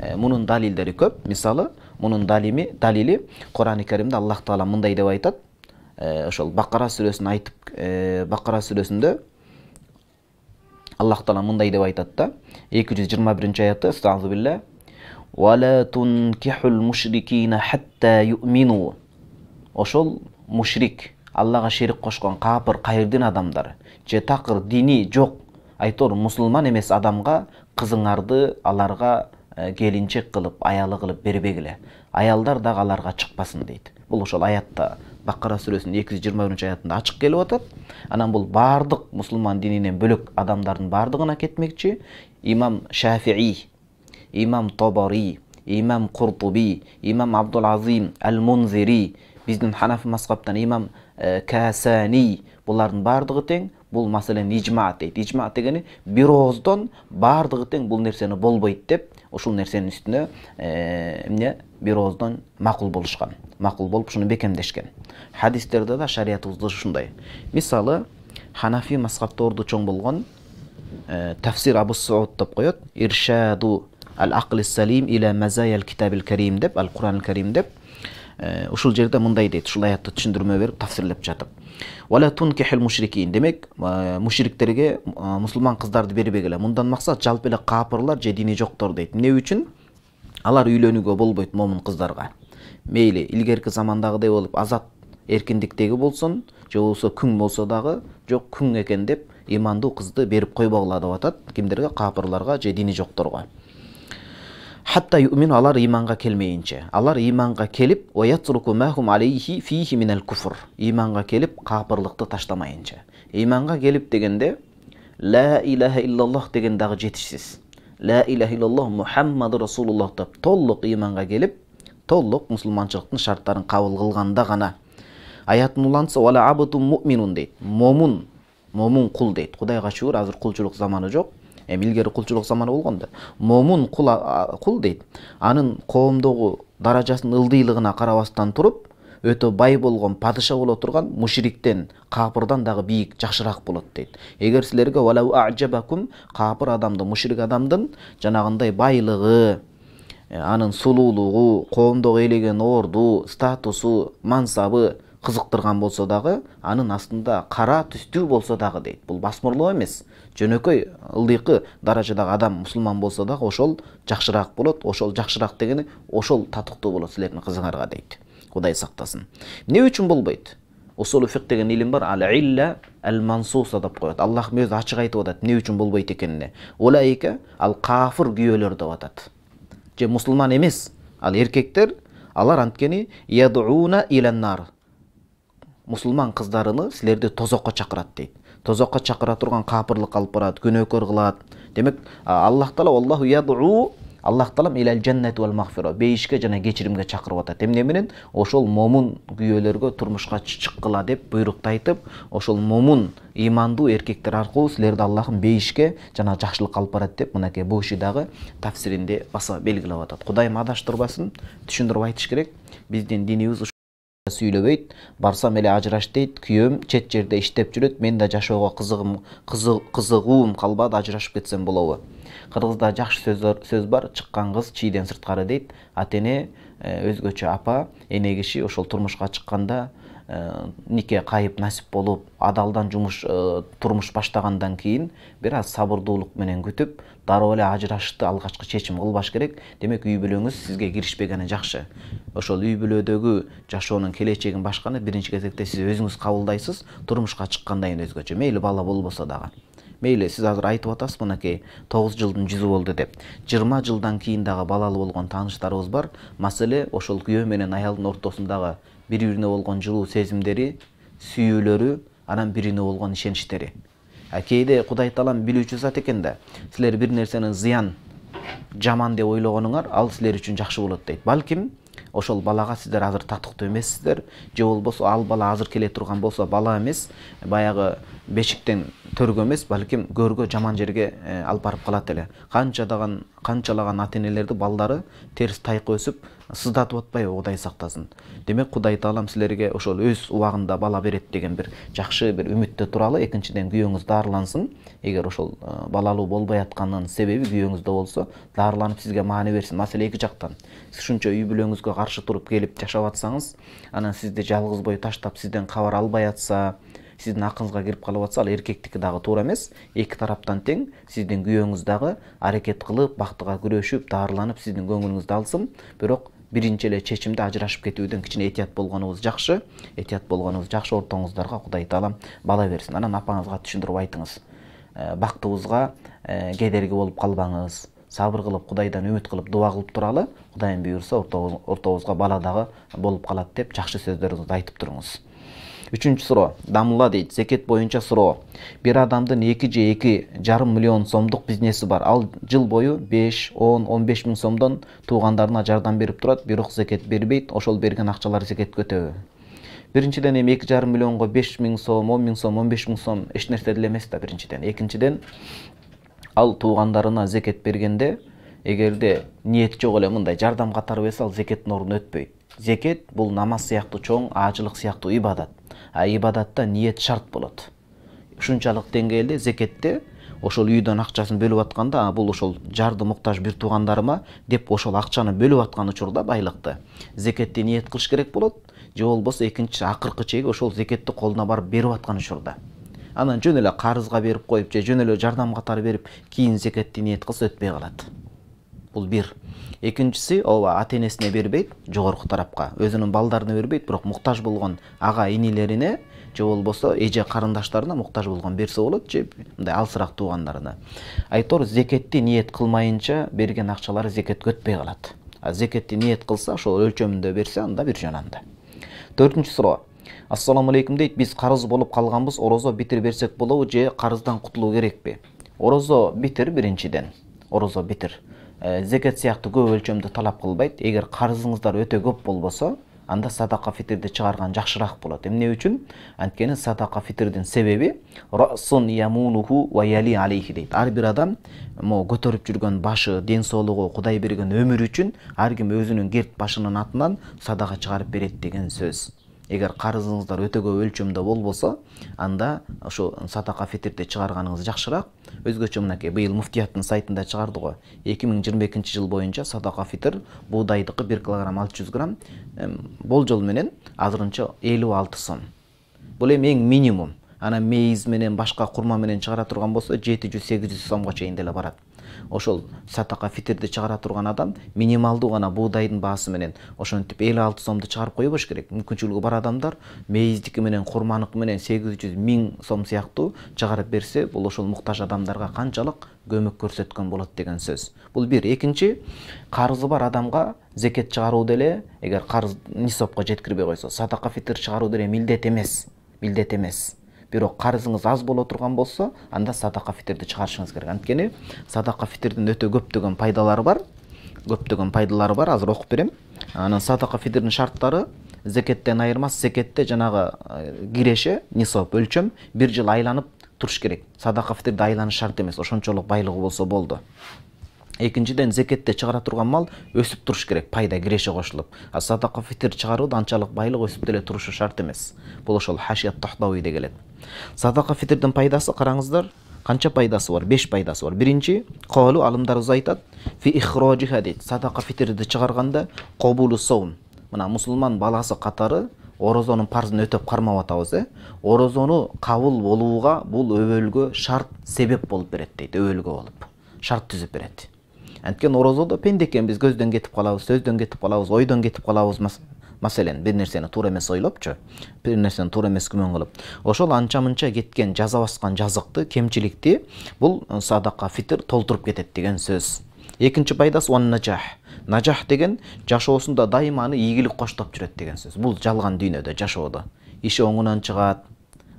Э, мұның далилдері көп мысалы мұның далими, далили құран кәрімде аллах тағала мындай деп айтады ошол э, бақара сүресін айтып э, бақара сүресінде аллах тағала мындай деп айтады да эки жүз жыйырма биринчи аяты астағфирулла ولا тункихул мушрикина ошол мушрик аллаға шерик кошкон қапыр кайырдын адамдар же тақыр дини жоқ айтор мұсылман емес адамға қызыңарды аларға ә, келіншек қылып аялы қылып бербегіле аялдар дагы аларға шықпасын дейді. Бұл ошол аятта бакара сүресінің эки жүз жыйырма биринчи аятында ашық келіп атат анан бұл баардык мусулман дининен бөлөк адамдардың баардыгына кетмекші имам шафии имам тобари имам құртуби имам абдул азим ал мунзири біздің ханафи мазхабтан имам ә, касани бұлардың бардығы тең бұл мәселен ижма дейді ижма дегені ауыздан барлығы тең бұл нәрсені болбайды деп ушул нерсенин үстүнө эмне бироздан макул болушкан макул болуп ушуну бекемдешкен хадистерде да шариятыбызда ушундай мисалы ханафи орды чоң болгон э, тафсир абу сауд деп коет иршаду ал акли салим иля мазаял карим деп ал куран карим деп э, ушул жерде мындай дейт ушул аятты түшүндүрмө берип тафсирлеп жатып тункихил мушрикин демек мушриктерге мусулман қыздарды бербегиле мындан максат жалпы эле каапырлар же дини жоктор дейт эмне үчүн алар үйлөнүүгө болбойт момун кыздарга мейли илгерки замандагыдай болуп азат эркиндиктеги болсун же болбосо күң болсо дагы жок күң экен деп имандуу кызды берип койбогула деп атат кимдерге каапырларга же дини жокторго хатта юмин алар иманға келмейінше алар иманға келіп алейхи фихи минәл куфр иманға келіп қапырлықты таштамайынша иманға келіп дегенде лә иләһә иллаллах деген дағы жетішсіз лә иләһә иллаллах мұхаммаду расулуллах деп толық иманға келіп толық мұсылманшылықтың шарттарын қабыл қылғанда ғана аятын уланса уала абду муминун дейді момун момун құл дейді құдайға шүкір қазір құлшылық заманы жоқ эми илгери кулчулук заманы болгон да момун кул кул дейт анын коомдогу даражасынын ылдыйлыгына карабастан туруп өтө бай болгон падыша боло турган мушириктен каапырдан дагы бийик жакшыраак болот дейт эгер силерге каапыр адамды мушрик адамдын жанагындай байлыгы э, анын сулуулугу коомдогу ээлеген орду статусу мансабы кызыктырган болсо дагы анын астында кара түстүү болсо дагы дейт бул басмырлоо эмес жөнөкөй ылдыйкы даражадагы адам мусулман болсо дагы ошол жакшыраак болот ошол жакшыраак дегени ошол татыктуу болот силердин кызыңарга дейт кудай сактасын эмне үчүн болбойт усулу фик деген илим бар ал илля ал мансуса деп коет аллахым өзү ачык айтып атат эмне үчүн болбойт экенине улайка ал каафыр күйөөлөр деп атат же мусулман эмес ал эркектер алар анткени ядууна иланнар мусулман кыздарыны силерди тозокко чакырат дейт тозаққа шақыра тұрған қапырлық алып барат күнөөкөр кылат демек аллах таала аллаху ядуу аллах таалам иләл жаннат вал мағфира бейішке жана кешірімге шақырып атат эмне ошол момун күйөөлөргө турмушка чыккыла деп буйрукту айтып ошол момун иманду эркектер аркылуу силерди аллахым бейишке жана жакшылыкка алып барат деп мынакей буши дагы тафсиринде баса белгилеп атат кудайым адаштырбасын түшүндүрүп айтыш керек биздин динибиз сүйлөбөйт барсам эле ажыраш дейт күйөөм чет жерде иштеп жүрөт мен да жашоого кызыгым кызыгуум калбады ажырашып кетсем болобу кыргызда жакшы сөз, сөз бар чыккан кыз чийден сырткары дейт ата эне э, өзгөчө апа эне киши ошол турмушка чыкканда э, нике кайып насип болуп адалдан жумуш э, турмуш баштагандан кийин бир аз сабырдуулук менен күтүп дароо эле ажырашты алгачкы чечим кылбаш керек демек үй бүлөңүз сизге киришпегени жакшы ошол үй бүлөдөгү жашоонун келечегин башканы биринчи кезекте сиз өзүңүз кабылдайсыз турмушка чыккандан кийин өзгөчө мейли бала болбосо дагы мейли сиз азыр айтып атасыз мынакей тогуз жылдын жүзү болду деп жыйырма жылдан кийин дагы балалуу болгон тааныштарыбыз бар маселе ошол күйөө менен аялдын ортосундагы бири бирине болгон жылуу сезимдери сүйүүлөрү анан бирине болгон ишеничтери кейде құдай таалам билүүчү зат экен да сілер бір нерсени зыян жаман деп ойлағаныңар ал сілер үшін жақсы болады дейді балким ошол балаға сіздер азыр татықты емессіздер же болбосо ал бала азыр келе тұрған болсо бала эмес баягы бешиктен төргө эмес балким көргө жаман жерге алып барып калат эле канчадаган қаншалаған ата енелерді балдары теріс тайқы өсіп сыздатып атпайбы құдай сақтасын демек құдай тағалам сілерге ошол өз убагында бала берет деген бир жакшы бир үмүттө туралы экинчиден күйөөңүз дарылансын эгер ошол балалуу болбой атканын себеби күйөөңүздө болсо дарыланып сизге маани берсин маселе эки жактан сиз ушунча үй бүлөңүзгө каршы туруп келип жашап атсаңыз анан сизди жалгыз бой таштап сизден кабар албай атса сіздің ақылыңызға кіріп қалып жатса ал еркектікі дағы тура емес екі тараптан тең сіздің күйеуіңіз дағы әрекет қылып бактыга күрөшүп дарыланып сіздің көңіліңізді алсын бирок биринчи эле чечимде ажырашып кетүүдөн кичине этият болгонубуз жакшы этият болгонубуз жакшы ортоңуздарга кудай таалам бала берсин анан апаңызга түшүндүрүп айтыңыз ә, бактыбызга ә, кедерги болуп калбаңыз сабыр кылып кудайдан үмүт кылып дуба кылып туралы кудайым буюрса ортобузга бала дагы болуп калат деп жакшы сөздөрүңүздү айтып туруңуз үшінші сұрау дамыла дейді зекет бойынша сұрау бір адамдың екі же екі жарым миллион сомдық бизнесі бар ал жыл бойы 5, 10, 15 мың сомдан туғандарына жардам беріп тұрады бирок зекет бербейді ошол берген ақчалар зекет көтеуі. Біріншіден ем екі жарым миллионға 5 миң сом 10 миң сом 15 беш сом эч нерсе деле эмес да биринчиден ал туғандарына зекет бергенде егерде ниет жоқ эле мындай жардам қатар берсе ал зекеттің ордуна өтпейді. зекет бұл намаз сияқты чоң ажылық сияқты ибадат ибадатта ниет шарт болады ушунчалык деңгээлде зекетте ошол үйдөн акчасын бөлүп атканда бул ошол жарды муктаж бир туугандарыма деп ошол акчаны бөлүп аткан учурда байлыкты зекетти ниет кылыш керек болот же болбосо экинчи акыркы чеги ошол зекетти колуна барып берип аткан учурда анан жөн эле карызга берип коюп же жөн эле жардам катары берип кийин зекетти ниет кылса өтпөй калат бұл бір екіншісі ооба ата энесине бербейт жогорку тарапка өзүнүн балдарына бербейт бирок муктаж болгон ага инилерине же болбосо эже карындаштарына муктаж болгон берсе болот же мындай алысыраак туугандарына айтор зекетти ниет кылмайынча берген акчалары зекетке өтпөй калат а зекетти ниет кылса ошол өлчөмүндө берсе анда бир жөн анда төртүнчү суроо ассалому алейкум дейт биз карыз болуп калганбыз орозо битир берсек болобу же карыздан кутулуу керекпи орозо битир биринчиден орозо битир зекет сияқты көп өлшемді талап қылбайды. Егер қарызыңыздар өте көп болбаса, анда садақа фитрді шығарған жақшырақ болады. эмне үчүн анткени садақа фитрдің себебі, расун ямунуху ва яли алейхи ар бир адам могу көтөрүп жүргөн башы ден соолугу кудай берген өмір үчүн ар ким өзүнүн керт башынын атынан садака чыгарып берет деген сөз егер қарызыңыздар өте көп өлчөмдө болбосо анда ошо садака фитрде чыгарганыңыз жакшыраак өзгөчө мынакей быйыл муфтияттын сайтында чыгарды го эки миң жыйырма экинчи жыл боюнча садака фитр буудайдыкы бир килограмм алты жүз грамм болжол менен азырынча элүү алты сом бул эми эң минимум анан мейиз менен башка курма менен чыгара турган болсо жети жүз сегиз жүз сомго чейин деле барат ошол садака фитерди чыгара турган адам минималдуу гана буудайдын баасы менен ошентип элүү алты сомду чыгарып койбош керек мүмкүнчүлүгү бар адамдар мейиздики менен курманыкы менен сегиз жүз миң сом сыяктуу чыгарып берсе бул ошол муктаж адамдарга канчалык көмөк көрсөткөн болот деген сөз бул бир экинчи карызы бар адамга зекет чыгаруу деле эгер карыз нисопко жеткирбей койсо садака фитир чыгаруу деле милдет эмес милдет эмес бирок карызыңыз аз боло турган болсо анда садака фитирди чыгарышыңыз керек анткени садака өте өтө көптөгөн пайдалары бар көптөгөн пайдалары бар азыр окуп берем анан садака фитрдин шарттары зекеттен айырмасы, зекетте жанагы э, киреше нисоп өлчөм бир жыл айланып туруш керек садака фитрде айланыш шарт эмес ошончолук байлыгы болсо болду экинчиден зекетте чыгара турган мал өсүп туруш керек пайда киреше кошулуп а садака фитир чыгарууд анчалык байлык өсүп деле турушу шарт эмес бул ошол хашият тохтауиде келет садака фитирдин пайдасы караңыздар канча пайдасы бар беш пайдасы бар биринчи колу алымдарыбыз айтат фи ихрожиха дейт садака фитирди чыгарганда кобулу соун мына мусулман баласы катары орозонун парзын өтөп кармап атабыз э орозону кабыл болууга бул өбөлгө шарт себеп болуп берет дейт өбөлгө болуп шарт түзүп берет анткени орозодо пенде экенбиз көздөн кетип калабыз сөздөн кетип калабыз ойдон кетип калабыз маселен бир нерсени туура эмес ойлопчу бир нерсени туура эмес күмөн кылып ошол анча мынча кеткен жаза баскан жазыкты кемчиликти бул садака фитр толтуруп кетет деген сөз экинчи пайдасы уан нажах нажах деген жашоосунда дайыма аны ийгилик коштоп жүрөт деген сөз бул жалган дүйнөдө жашоодо иши оңунан чыгат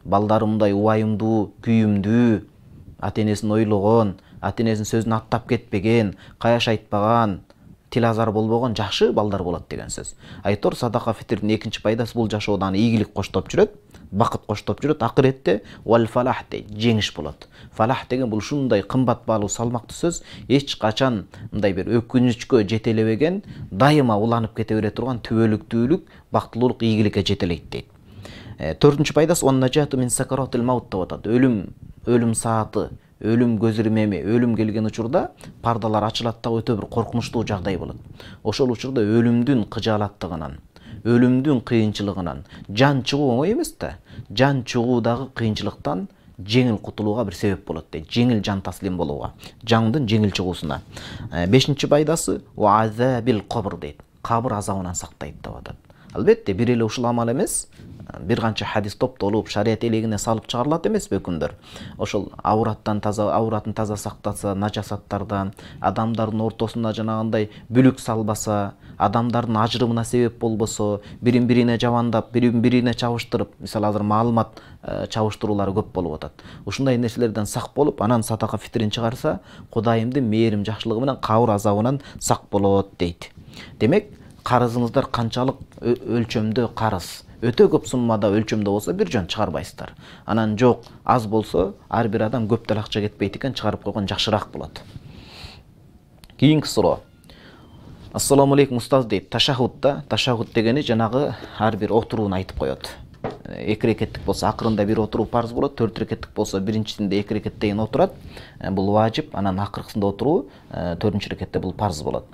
балдары мындай убайымдуу күйүмдүү ата энесин ойлогон ата енесінің сөзін аттап кетпеген қаяш айтпаған тілазар болбаған жақсы балдар болады деген сөз айтор садақа фитрдің екінші пайдасы бұл жашоодан игілік коштоп жүреді, бақыт коштоп жүреді ақыретте уал фалах дейт жеңиш болады фалах деген бұл ушундай қымбат баалуу салмақты сөз эч качан мындай бир өкүнүчкө жетелебеген дайыма уланып кете бере турган түбөлүктүүлүк бактылуулук ийгиликке жетелейт дейт төртүнчү пайдасы деп атат өлім өлім сааты өлүм көз эми өлүм келген учурда пардалар ачылат дагы өтө бир коркунучтуу жагдай болот ошол учурда өлүмдүн кыжаалаттыгынан өлүмдүн кыйынчылыгынан жан чыгуу оңой эмес да жан чыгуудагы кыйынчылыктан жеңил кутулууга бир себеп болот дейт жеңил жан таслим болууга жандын жеңил чыгуусуна э, бешинчи пайдасы азабил кабр дейт кабыр азабынан сактайт деп атат албетте бир эле ушул амал эмес бир канча хадис топтолуп шарият элегине салып чыгарылат эмеспи өкүмдөр ошол аураттан таза ауратын таза сактаса нажасаттардан адамдардын ортосуна жанагындай бүлүк салбаса адамдардын ажырымына себеп болбосо бирин бирине жабандап бирин бирине чабыштырып мисалы азыр маалымат э, чабыштыруулары көп болуп атат ушундай нерселерден сак болуп анан садака фитрин чыгарса кудайымдын мээрим жакшылыгы менен кабыр азабынан сак болот дейт демек қарызыңыздар қаншалық өлшемді қарыз өте көп суммада өлшемде болса бір жөн шығарбайсыздар анан жоқ, аз болса ар бир адам көп деле акча кетпейт экен чыгарып койгон жакшыраак болот кийинки суроо ассалому алейкум устаз дейт да ташахуд дегени жанагы ар бир айтып коет эки ирекеттик болсо акырында бир отуруу парз болот төрт ирекеттик болсо биринчисинде эки ирекеттен кийин отурат э, бул важип анан акыркысында отуруу э, төртүнчү ирекетте бул парыз болот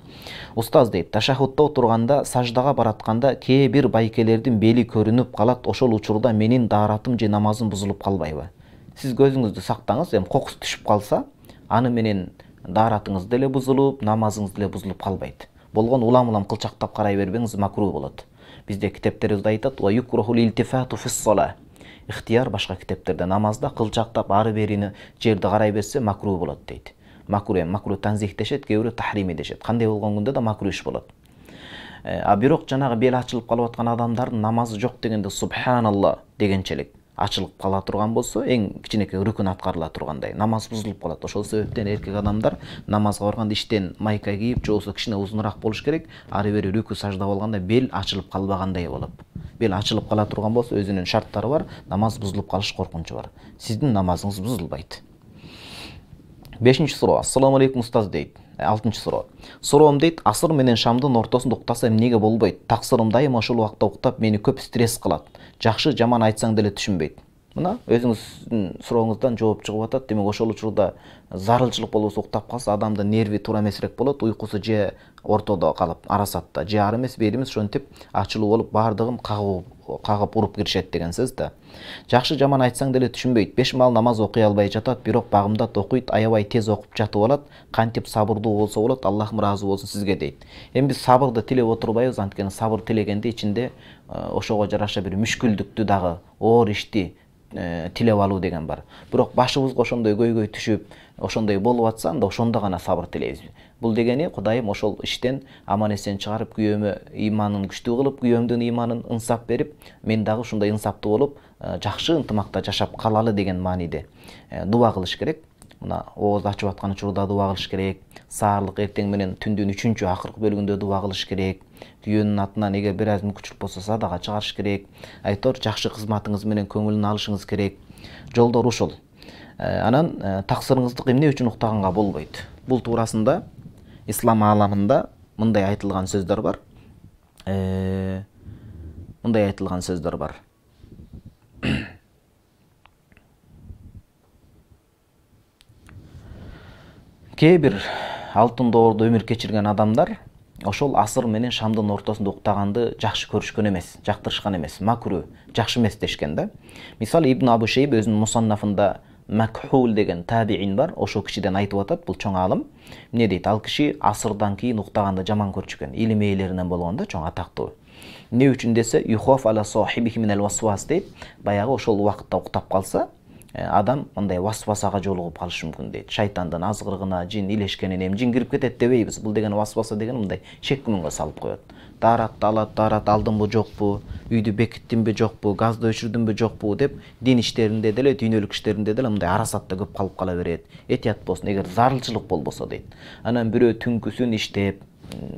устаз дейт ташахудта отурганда саждага баратканда кээ бир байкелердин бели көрүнүп калат ошол учурда менин дааратым же намазым бузулуп калбайбы сиз көзүңүздү сактаңыз эми кокус түшүп калса аны менен дааратыңыз деле бузулуп намазыңыз деле бузулуп калбайт болгону улам улам кылчактап карай бербеңиз макруу болот бізде кітептерімізде айтады фиссала ықтияр башқа кітептерде намазда қылжақтап ары берині жерді қарай берсе макру болады дейді макру е макру танзих дешеді кейбіреу тахрими дешеді қандай болған күнде да макру іш болады а бирок жанагы бели ачылып калып аткан адамдардын намазы жок дегенде субханалла дегенчелик ачылып кала турган болсо эң кичинекей рүкүн аткарыла тургандай намаз бузулуп калат ошол себептен эркек адамдар намазга барганда ичтен майка кийип же болбосо кичине узунураак болуш керек ары бери рүкү сажда болганда бел ачылып калбагандай болот бел ачылып кала турган болсо өзүнүн шарттары бар намаз бузулуп калыш коркунучу бар сиздин намазыңыз бузулбайт бешинчи суроо ассалому алейкум устаз дейт э, алтынчы суроо суроом дейт асыр менен шамдын ортосунда уктаса эмнеге болбойт таксырым дайыма ушул убакта уктап мени көп стресс кылат жақсы жаман айтсаң деле түшүнбөйт мына өзүңүздүн сурооңуздан жооп шығып атат демек ошол учурда зарылчылык болбосо уктап калса адамдын нерви туура эмесирээк болот уйкусу же ортодо калып арасатта же ары эмес бери эмес ошентип ачылуу болуп баардыгын кагып уруп киришет деген сөз да жакшы жаман айтсаң деле түшүнбөйт беш маал намаз окуй албай жатат бирок багымдат окуйт аябай тез окуп жатып алат кантип сабырдуу болсо болот аллахым ыраазы болсун сизге дейт эми биз сабырды тилеп отурбайбыз анткени сабыр тилегенде ичинде э, ошого жараша бир мүшкүлдүктү дагы оор ишти э, тилеп алуу деген бар бирок башыбызга ошондой көйгөй түшүп ошондой болуп атса анда ошондо гана сабыр тилейбиз бұл дегені құдайым ошол іштен аман есен чыгарып күйөөмө ыйманын күчтүү кылып күйөөмдүн ыйманын ынсап берип мен дагы ушундай ынсаптуу болуп ә, жакшы ынтымакта жашап калалы деген мааниде ә, дуба кылыш керек мына ооз ачып аткан учурда дуба кылыш керек саарлык эртең менен түндүн үчүнчү акыркы бөлүгүндө дуба кылыш керек күйөөнүн атынан эгер бир аз мүмкүнчүлүк болсо садака чыгарыш керек айтор жакшы кызматыңыз менен көңүлүн алышыңыз керек жолдор ушул ә, анан таксырыңызды эмне үчүн уктаганга болбойт бул туурасында ислам аламында мындай айтылған сөздер бар ә, э, мындай айтылған сөздер бар кейбір алтын доорду өмір кечирген адамдар ошол асыр менен шамдын ортосунда уктаганды жакшы көрүшкөн эмес жактырышкан эмес макру жакшы эмес дешкен да мисалы ибн абу шейб өзүнүн мусаннафында мәкхул деген табиин бар ошол кишиден айтып атат бул чоң аалым эмне дейт ал киши асырдан кийин уктаганды жаман көрчү экен илим ээлеринен болгон да чоң атактуу эмне үчүн десе дейт баягы ошол убакытта уктап калса адам мындай васвасаға жолығып калышы мүмкүн дейт шайтандын азгырыгына жин илешкенин эми жин кирип кетет дебейбиз бул деген васваса деген мындай шек күмөнгө салып коет дааратты алат даарат алдымбы жокпу үйдү бекиттимби жокпу газды өчүрдүмбү жокпу деп дин иштеринде деле дүйнөлүк иштеринде деле мындай арасатта көп калып кала берет этият болсун эгер зарылчылык болбосо дейт анан бирөө түнкүсүн иштеп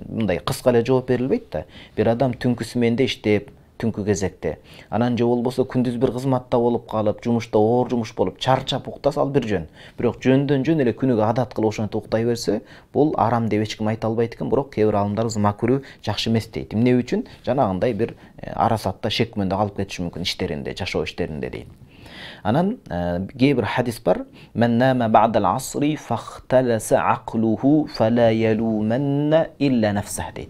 мындай кыска эле жооп берилбейт да бир адам түнкүсү де иштеп түнкі кезекте анан же болбосо күндүз бир кызматта болуп калып жумушта оор жумуш болуп чарчап уктаса ал бир жөн бирок жөндөн жөн эле күнүгө адат кылып ошентип уктай берсе бул арам деп эч ким айта албайт экен бирок кээ бир аалымдарыбыз макрүү жакшы эмес дейт эмне үчүн жанагындай бир э, арасатта шекмөндө калып кетиши мүмкүн иштеринде жашоо иштеринде дейт анан э, кээ бир хадис бар дейт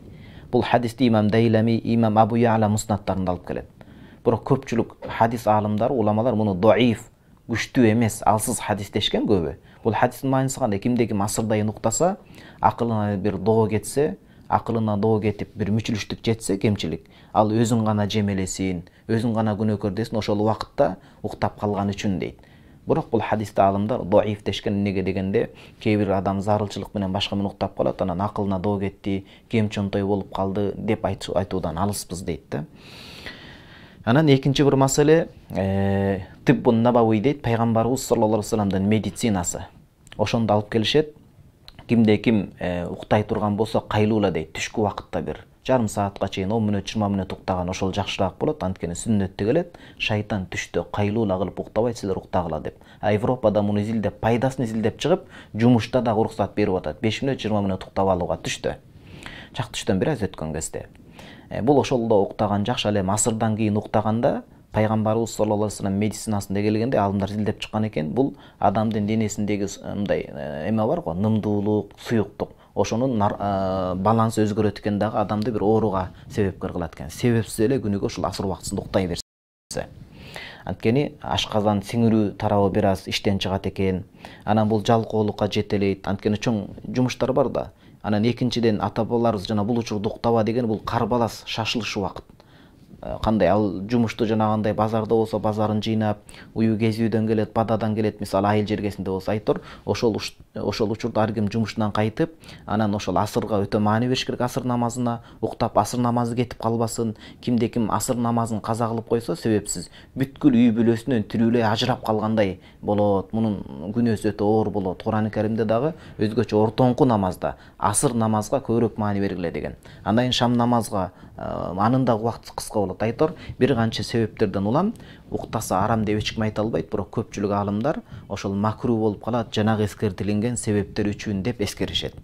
бұл хадисті имам дайлами имам абу яла мұснаттарында алып келеді бірақ көпшілік хадис ғалымдары ғұламалар мұны даиф күшті емес алсыз хадис дешкен көбі бұл хадистің мағынасы қандай кімде кім асырдайын ұқтаса ақылына бір доо кетсе ақылына доо кетіп бір мүчүлүштүк жетсе кемчилик ал өзің ғана жемелесин өзің ғана күнөөкөр десин ошол уақытта уктап калган үчүн дейт бирок бул хадисти аалымдар доиф дешкен эмнеге дегенде кээ бир адам зарылчылык менен башка менен уктап калат анан акылына доо кетти кем чонтой болуп калды деп айтуудан алыспыз дейт да анан экинчи бир маселе э, тыббун набауи дейт пайгамбарыбыз саллаллаху алейхи вассаламдын медицинасы ошондо алып келишет кимде ким э, уктай турган болсо кайлуула дейт түшкү убакытта бир жарым саатқа чейин он мүнөт жыйырма мүнөт уктаган ошол жакшыраак болот анткени сүннөттө келет шайтан түштө кайлуула кылып уктабайт силер уктагыла деп а европада муну изилдеп пайдасын изилдеп чыгып жумушта дагы уруксат берип атат беш мүнөт жыйырма мүнөт уктап алууга түштө чак түштөн бир аз өткөн кезде э, бул ошолдо уктаган жакшы ал эми асырдан кийин уктаганда пайгамбарыбыз саллаллаху алейхи салам медицинасында келгенде алымдар изилдеп чыккан экен бул адамдын денесиндеги мындай э, эме бар го нымдуулук суюктук ошонун э, балансы өзгөрөт экен дагы адамды бир ооруга себепкер кылат экен себепсиз эле күнүгө ушул асыр убактысында уктай берсе анткени ашказан сиңирүү тарабы бир аз иштен чыгат экен анан бул жалкоолукка жетелейт анткени чоң жумуштар бар да анан экинчиден ата бабаларыбыз жана бул учурда уктаба деген бул карбалас шашылыш убакыт кандай э, ал жумушту жанагындай базарда болсо базарын жыйнап уюу кезүүдөн келет бададан келет мисалы айыл жергесинде болсо айтор ошол ошол учурда ар ким жумушунан кайтып анан ошол асырга өтө маани бериш керек асыр намазына уктап асыр намазы кетип калбасын кимде ким асыр намазын каза кылып койсо себепсиз бүткүл үй бүлөсүнөн тирүүлөй ажырап калгандай болот мунун күнөөсү өтө оор болот курани каримде дагы өзгөчө ортоңку намазда асыр намазга көбүрөөк маани бергиле деген андан кийин шам намазга э, анын дагы убактысы кыска болот болот айтор бир канча себептерден улам уктаса арам деп эч ким айта албайт бирок көпчүлүк алымдар ошол макруу болуп калат жанагы эскертилинген себептер үчүн деп эскеришет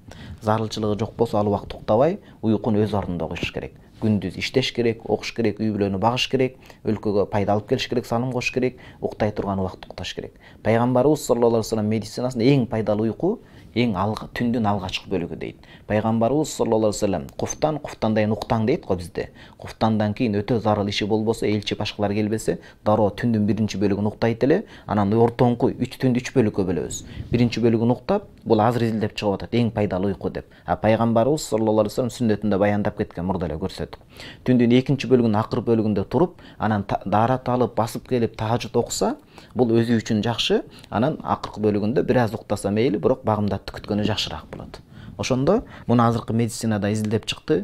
зарылчылыгы жок болсо ал убакыт уктабай уйкуну өз ордунда коюш керек күндүз иштеш керек окуш керек үй бүлөнү багыш керек өлкөгө пайда алып келиш керек салым қош керек уктай турган уақыт укташ керек пайгамбарыбыз саллаллаху алейхи вассалам медицинасын эң пайдалуу уйку ең алғы, түндің алғашқы бөлігі дейді пайғамбарымыз саллаллаху алейхи вассалам құфтан құфтандай ұқтан дейді ғой бізде құфтандан кейін өте зарыл іші болбосо элчи башкалар келбесе дароо түндүн биринчи бөлігін уктайт эле анан ортоңку үч түндү үч бөлүккө бөлөбүз биринчи бөлүгүн уктап бул азыр деп чыгып атат эң пайдалуу уйку деп а пайгамбарыбыз саллаллаху алейхи вассалам сүннөтүндө баяндап кеткен мурда эле көрсөтүп түндүн экинчи бөлүгүнүн акыр бөлүгүндө туруп анан даарат алып басып келип тахажжуд окуса бұл өзі үшін жақсы анан акыркы бөлүгүндө бир аз уктаса мейли бирок багымдатты күткөнү жакшыраак болот ошондо муну азыркы медицинада изилдеп чыкты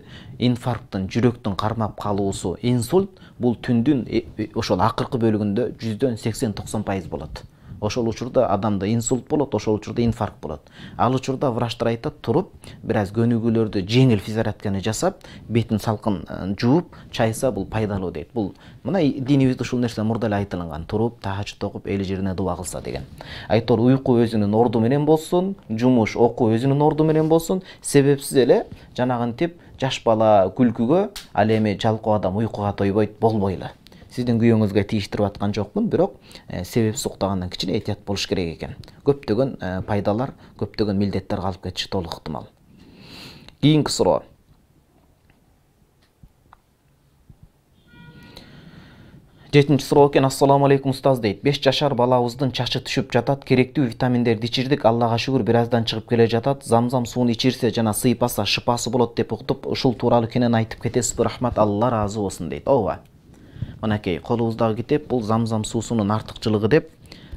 инфаркттын жүрөктүн кармап калуусу инсульт бұл түндүн э, э, ошол акыркы бөлүгүндө жүздөн сексен токсон пайыз болот ошол учурда адамда инсульт болот ошол учурда инфаркт болот ал учурда врачтар айтат туруп бир аз көнүгүүлөрдү жеңил физзарядканы жасап бетин салкын э, жууп чайса бул пайдалуу дейт бул мына динибизде ушул нерсе мурда эле айтылынган туруп тахажжуд окуп эл жерине дуба кылса деген айтор уйку өзүнүн орду менен болсун жумуш окуу өзүнүн орду менен болсун себепсиз эле жанагынтип жаш бала күлкүгө ал эми жалкоо адам уйкуга тойбойт эле сіздің күйеуіңізге тиістіріп жатқан жоқпын бірақ ә, себеп соқтағаннан кішкене болуш керек екен көптөгөн ә, пайдалар көптөгөн милдеттер қалып кетиши толук ыктымал кийинки суроо жетинчи суроо экен ассалому алейкум устаз дейт беш жашар балауыздың чачы түшіп жатат керектүү витаминдерді ішірдік аллаға шүгүр біраздан шығып келе жатат замзам суын ичирсе жана сыйпаса шыпасы болот деп уктуп ушул туралы кенен айтып кетесизби рахмат алла разы болсун дейт ооба мынакей колубуздагы китеп бул замзам суусунун артыкчылыгы деп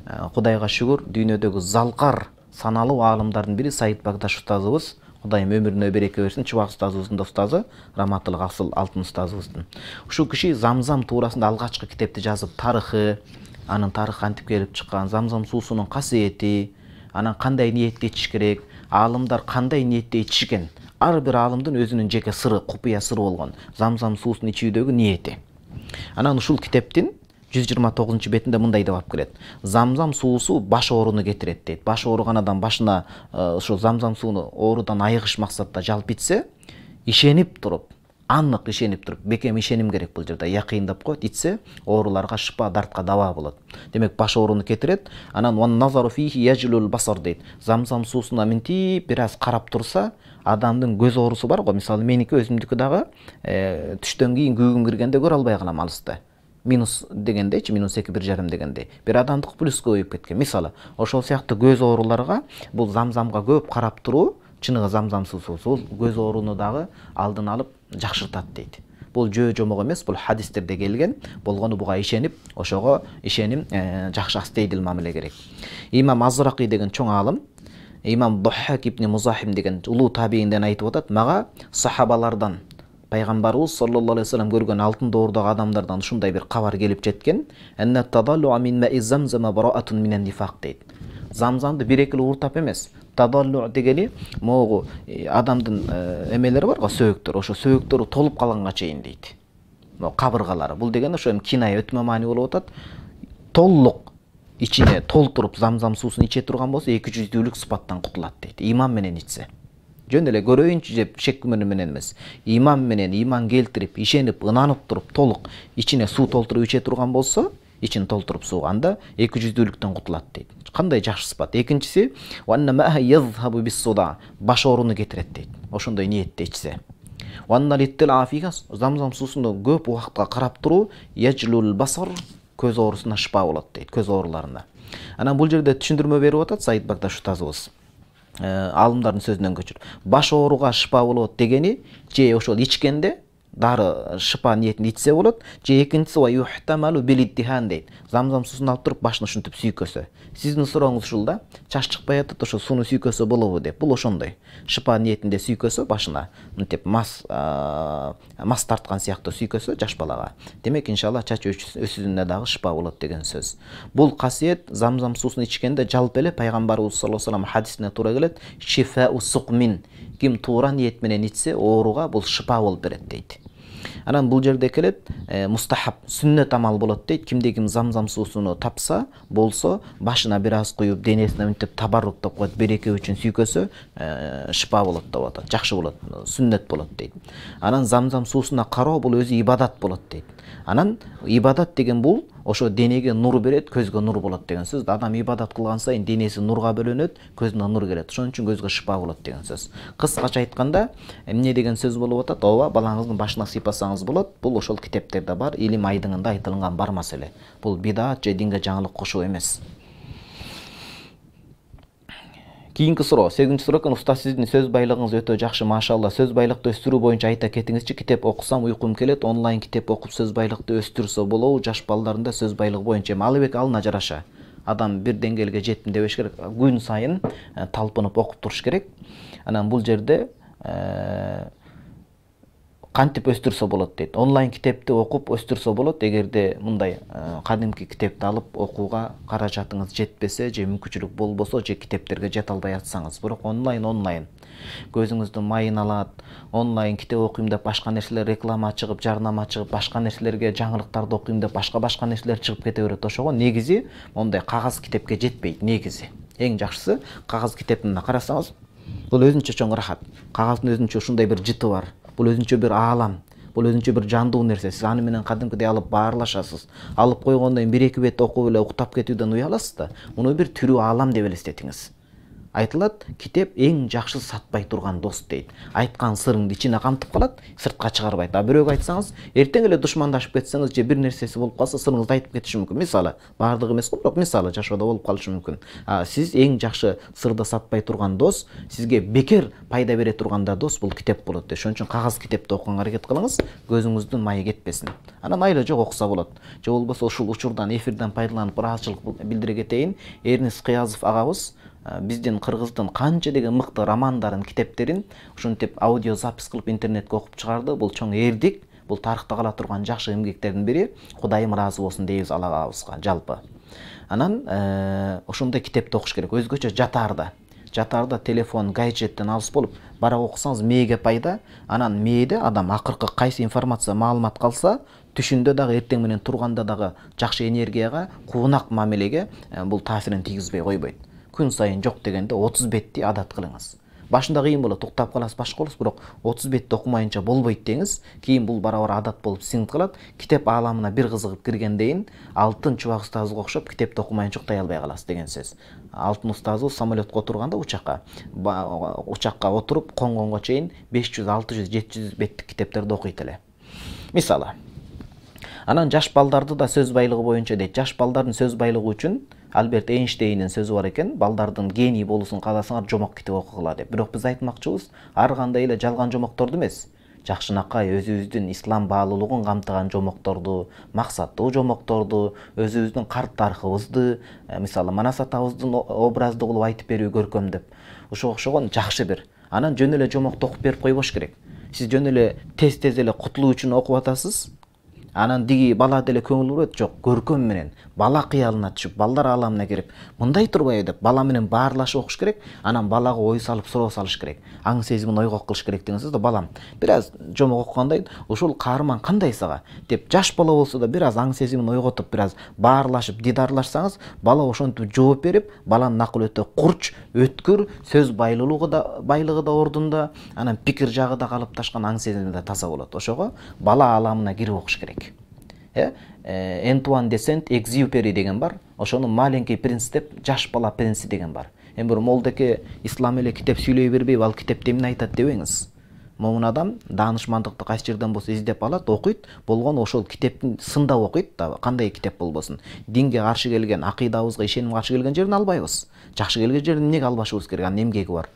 э, кудайга шүгүр дүйнөдөгү залкар саналуу аалымдардын бири саид багдаш устазыбыз кудайым өмүрүнө береке берсин чубак устазыбыздын да устазы раматылык асыл алтын устазыбыздын ушул киши замзам туурасында алгачкы китепти жазып тарыхы анын тарыхы кантип келип чыккан замзам суусунун касиети анан кандай ниетте ичиш керек аалымдар кандай ниетте ичишкен ар бир аалымдын өзүнүн жеке сыры купуя сыры болгон замзам суусун ичүүдөгү ниети анан ушул китептин жүз жыйырма тогузунчу бетинде мындай деп алып келет замзам суусу баш ооруну кетирет дейт башы ооруган адам башына э, ушул замзам сууну оорудан айыгыш максатта жалп ичсе ишенип туруп анык ишенип туруп бекем ишеним керек бул жерде деп коет ичсе ооруларга шыпа дартка даба болот демек баш ооруну кетирет анан дейт замзам суусуна минтип бир аз карап турса адамдын көз оорусу бар го мисалы меники өзүмдүкү дагы э, түштөн кийин күүгүм киргенде көрө албай калам алысты минус дегендейчи минус эки бир жарым дегендей адамдык плюс көбөйүп кеткен мисалы ошол сыяктуу көз ооруларга бул замзамга көп карап туруу чыныгы замзам суусу көз ооруну дагы алдын алып жакшыртат дейт бул жөө жомок эмес бул хадистерде келген болгону буга ишенип ошого ишеним э, жакшы астейдил мамиле керек имам азраки деген чоң аалым имам дұхак ибн музахим деген ұлу табиинден айтып отады маға сахабалардан пайғамбарымыз саллаллаху алейхи вассалам көрген алтын дордағы адамдардан ушундай бір хабар келіп жеткен дейді замзамды берекелі ұртап емес тадаллу дегені могу э, адамдын э, эмелери бар го сөөктөр ошо сөөктөрү толуп калганга чейин дейт мо кабыргалары бул деген ошо эми киная өтмө маани болуп атат толлук ішіне толтырып замзам суусун иче турган болсо эки жүздүүлүк сыпаттан кутулат дейт ыйман менен ичсе жөн эле көрөйүнчү деп шек күмүнү менен эмес ыйман менен ыйман келтирип ишенип ынанып туруп толук ичине суу толтуруп иче турган болсо ичин толтуруп сууга анда эки жүздүүлүктөн кутулат дейт кандай жакшы сыпат экинчиси баш ооруну кетирет дейт ошондой ниетте ичсе замзам суусуну көп убакытка карап туруу көз оорусуна шыпа болады дейді, көз ооруларына анан бұл жерде түсіндірме берип атат саид бакташ ұстазыбыз ә, ғалымдардың сөзінен көчүрүп баш ооруга шпа болады дегені же ошол ичкенде дары э, шыпа ниетін етсе болады же екіншісі дейді Замзам сусын алып тұрып башын ұшынтып сүйкесі сіздің сұрағыңыз ушул да чач чыкпай атат ошо сууну сүйкөсө болобу деп бул ошондой шыпа ниетинде сүйкөсө башына мынтип мас э, мас тарткан сыяктуу сүйкөсө жаш балага демек иншалла чач өсүүнө дагы шыпа болот деген сөз бул касиет замзам суусун ичкенде жалпы эле пайгамбарыбыз саллаллаху алейхи вассалам хадисине туура келет шифау сукмин ким туура ниет менен ичсе ооруга бул шыпа болуп берет дейт анан бул жерде келет «Э, мустахаб сүннөт амал болот дейт кимде ким замзам суусуну тапса болсо башына бир аз куюп денесине мынтип табаррук «Э, деп коет бир үчүн сүйкөсө шыпа болот деп атат жакшы болот сүннөт болот дейт анан замзам суусуна кароо бул өзү ибадат болот дейт анан ибадат деген бул ошо денеге нур берет көзгө нур болот деген сөз адам ибадат кылган сайын денеси нурга бөлөнөт көзүнө нур келет ошон үчүн көзгө шыпа болот деген сөз кыскача айтканда эмне деген сөз болуп атат ооба балаңыздын башына сыйпасаңыз болот бул ошол китептерде бар илим айдыңында айтылынган бар маселе бул бидаат же динге жаңылык кошуу эмес кейінгі сұрау сегізінші сұрақ ұстаз сіздің сөз байлығыңыз өте жақсы машалла сөз байлықты өстіру бойынша айта кетіңізші кітеп оқысам ұйқым келет, онлайн кітеп оқып сөз байлықты өстірсе болобу жаш балдарында сөз байлығы бойынша малыбек алына жараша адам бир деңгээлге жеттим дебеш керек күн сайын э, талпынып окуп туруш керек анан бул жерде э, кантип өстүрсө болот дейт онлайн китепти окуп өстүрсө болот эгерде мындай кадимки ә, китепти алып окууга каражатыңыз жетпесе же мүмкүнчүлүк болбосо же китептерге жете албай атсаңыз бирок онлайн онлайн көзүңүздүн майын алат онлайн китеп окуйм деп башка нерселер реклама чыгып жарнама чыгып башка нерселерге жаңылыктарды окуйм деп башка башка нерселер чыгып кете берет ошого негизи мондай кагаз китепке жетпейт негизи эң жакшысы кагаз китептин карасаңыз бул өзүнчө чоң рахат кагаздын өзүнчө ушундай бир жыты бар бұл өзінше бір алам бұл өзінше бір жандуу нерсе сіз аны менен кадимкидей алып баарлашасыз алып койгондон бир эки бет окуп эле уктап кетүүдөн уяласыз да муну бир түрүү аалам деп элестетиңиз айтылады китеп ең жақсы сатпай тұрған дос дейді айтқан сырыңды ішіне қамтып қалады сыртқа шығарбайды а біреуге айтсаңыз ертең эле душмандашып кетсеңіз же бір нәрсесі болып қалса сырыңызды айтып кетуші мүмкін мысалы бардығы емес қой бірақ мысалы жашоодо болып қалушы мүмкін а, сіз ең жақсы сырды сатпай тұрған дос сізге бекер пайда бере да дос бұл китеп болады дейді ошон үчүн кагаз китепти окуганга аракет кылыңыз көзүңүздүн майы кетпесін анан майлы жоқ оқыса болады же болбосо ушул учурдан эфирден пайдаланып ыраазычылык билдире кетейин эрнис кыязов агабыз Э, биздин кыргыздын канча деген мықты романдарын китептерин ушинтип аудио запись кылып интернетке окуп чыгарды бұл чоң эрдик бул тарыхта кала турган жакшы эмгектердин бири кудайым ыраазы болсун дейбиз алла жалпы анан э, ошондой китепти окуш керек өзгөчө жатаарда жатарда телефон гаджеттен алыс болуп бара окусаңыз мээге пайда анан мээде адам акыркы кайсы информация маалымат калса түшүндө дагы эртең менен турганда дагы жакшы энергияга куунак мамилеге э, бул таасирин тийгизбей койбойт күн сайын жок дегенде отуз бетти адат кылыңыз башында кыйын болот уктап каласыз башка болосуз бирок отуз бетти окумайынча болбойт деңиз кийин бул бара бара адат болуп сиңип калат китеп ааламына бир кызыгып киргенден кийин алтын чубак устазыбызга окшоп китепти окумайынча уктай албай каласыз деген сөз алтын устазыбыз самолетко отурганда учакка учакка отуруп конгонго чейин беш жүз алты жүз жети жүз беттик китептерди окуйт эле мисалы анан жаш балдарды да сөз байлыгы боюнча дейт жаш балдардын сөз байлыгы үчүн альберт эйнштейндин сөзү бар экен балдардын гений болуусун кааласаңар жомок китеп окугула деп бирок биз айтмакчыбыз ар кандай эле жалган жомокторду эмес жакшынакай өзүбүздүн ислам баалуулугун камтыган жомокторду максаттуу жомокторду өзүбүздүн карт тарыхыбызды э, мисалы манас атабыздын образдуу кылып айтып берүү көркөм деп ушуга окшогон жакшы бир анан жөн эле жомокту окуп берип койбош керек сиз жөн эле тез тез эле кутулуу үчүн окуп атасыз анан диги бала деле көңүл бурбайт жок көркөм менен бала кыялына түшүп балдар ааламына кирип мындай турбайбы деп бала менен баарлашып окуш керек анан балага ой салып суроо салыш керек аң сезимин ойгок кылыш керек деген сөз да балам бир аз жомок кийин ушул каарман кандай сага деп жаш бала болсо да бир аз аң сезимин ойготуп бир аз баарлашып дидарлашсаңыз бала ошентип жооп берип баланын акыл өтө курч өткүр сөз байлыгы да байлыгы да ордунда анан пикир жагы да калыпташкан аң сезими да таза болот ошого бала ааламына кирип окуш керек иә энтуан де сент экзюпери деген бар ошону маленький принц деп жаш бала принци деген бар эми бир молдеке ислам эле китеп сүйлөй бербейби ал китепте эмне айтат дебеңиз момун адам даанышмандыкты кайсы жерден болсо издеп алат окуйт болгону ошол китептин сындап окуйт да кандай китеп болбосун динге каршы келген акыйдабызга ишеним каршы келген жерин албайбыз жакшы келген жерин эмнеге албашыбыз керек анын эмгеги бар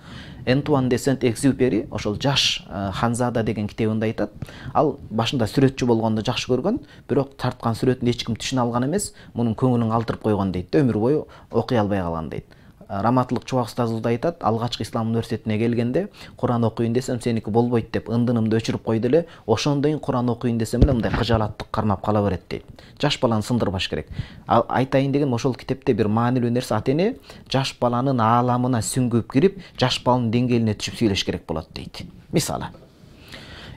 энтуан де сент экзюпери ошол жаш э, ханзада деген китебинде айтат ал башында сүрөтчү болгонду жакшы көргөн бирок тарткан сүрөтүн эч ким түшүнө алган эмес мунун көңүлүн калтырып койгон дейт да өмүр бою окуй албай калган дейт раматылык чубак да айтат алгачкы ислам университетине келгенде құран оқиын десем сеники болбойт деп ындынымды өчүрүп койду эле ошондон кийин куран окуйюн десем эле мындай кыжалаттык кармап кала берет дейт жаш баланы сындырбаш керек ал айтайын деген ошол китепте бир маанилүү нерсе ата эне жаш баланын ааламына сүңгүп кирип жаш баланын деңгээлине түшүп сүйлөш керек болот дейт мисалы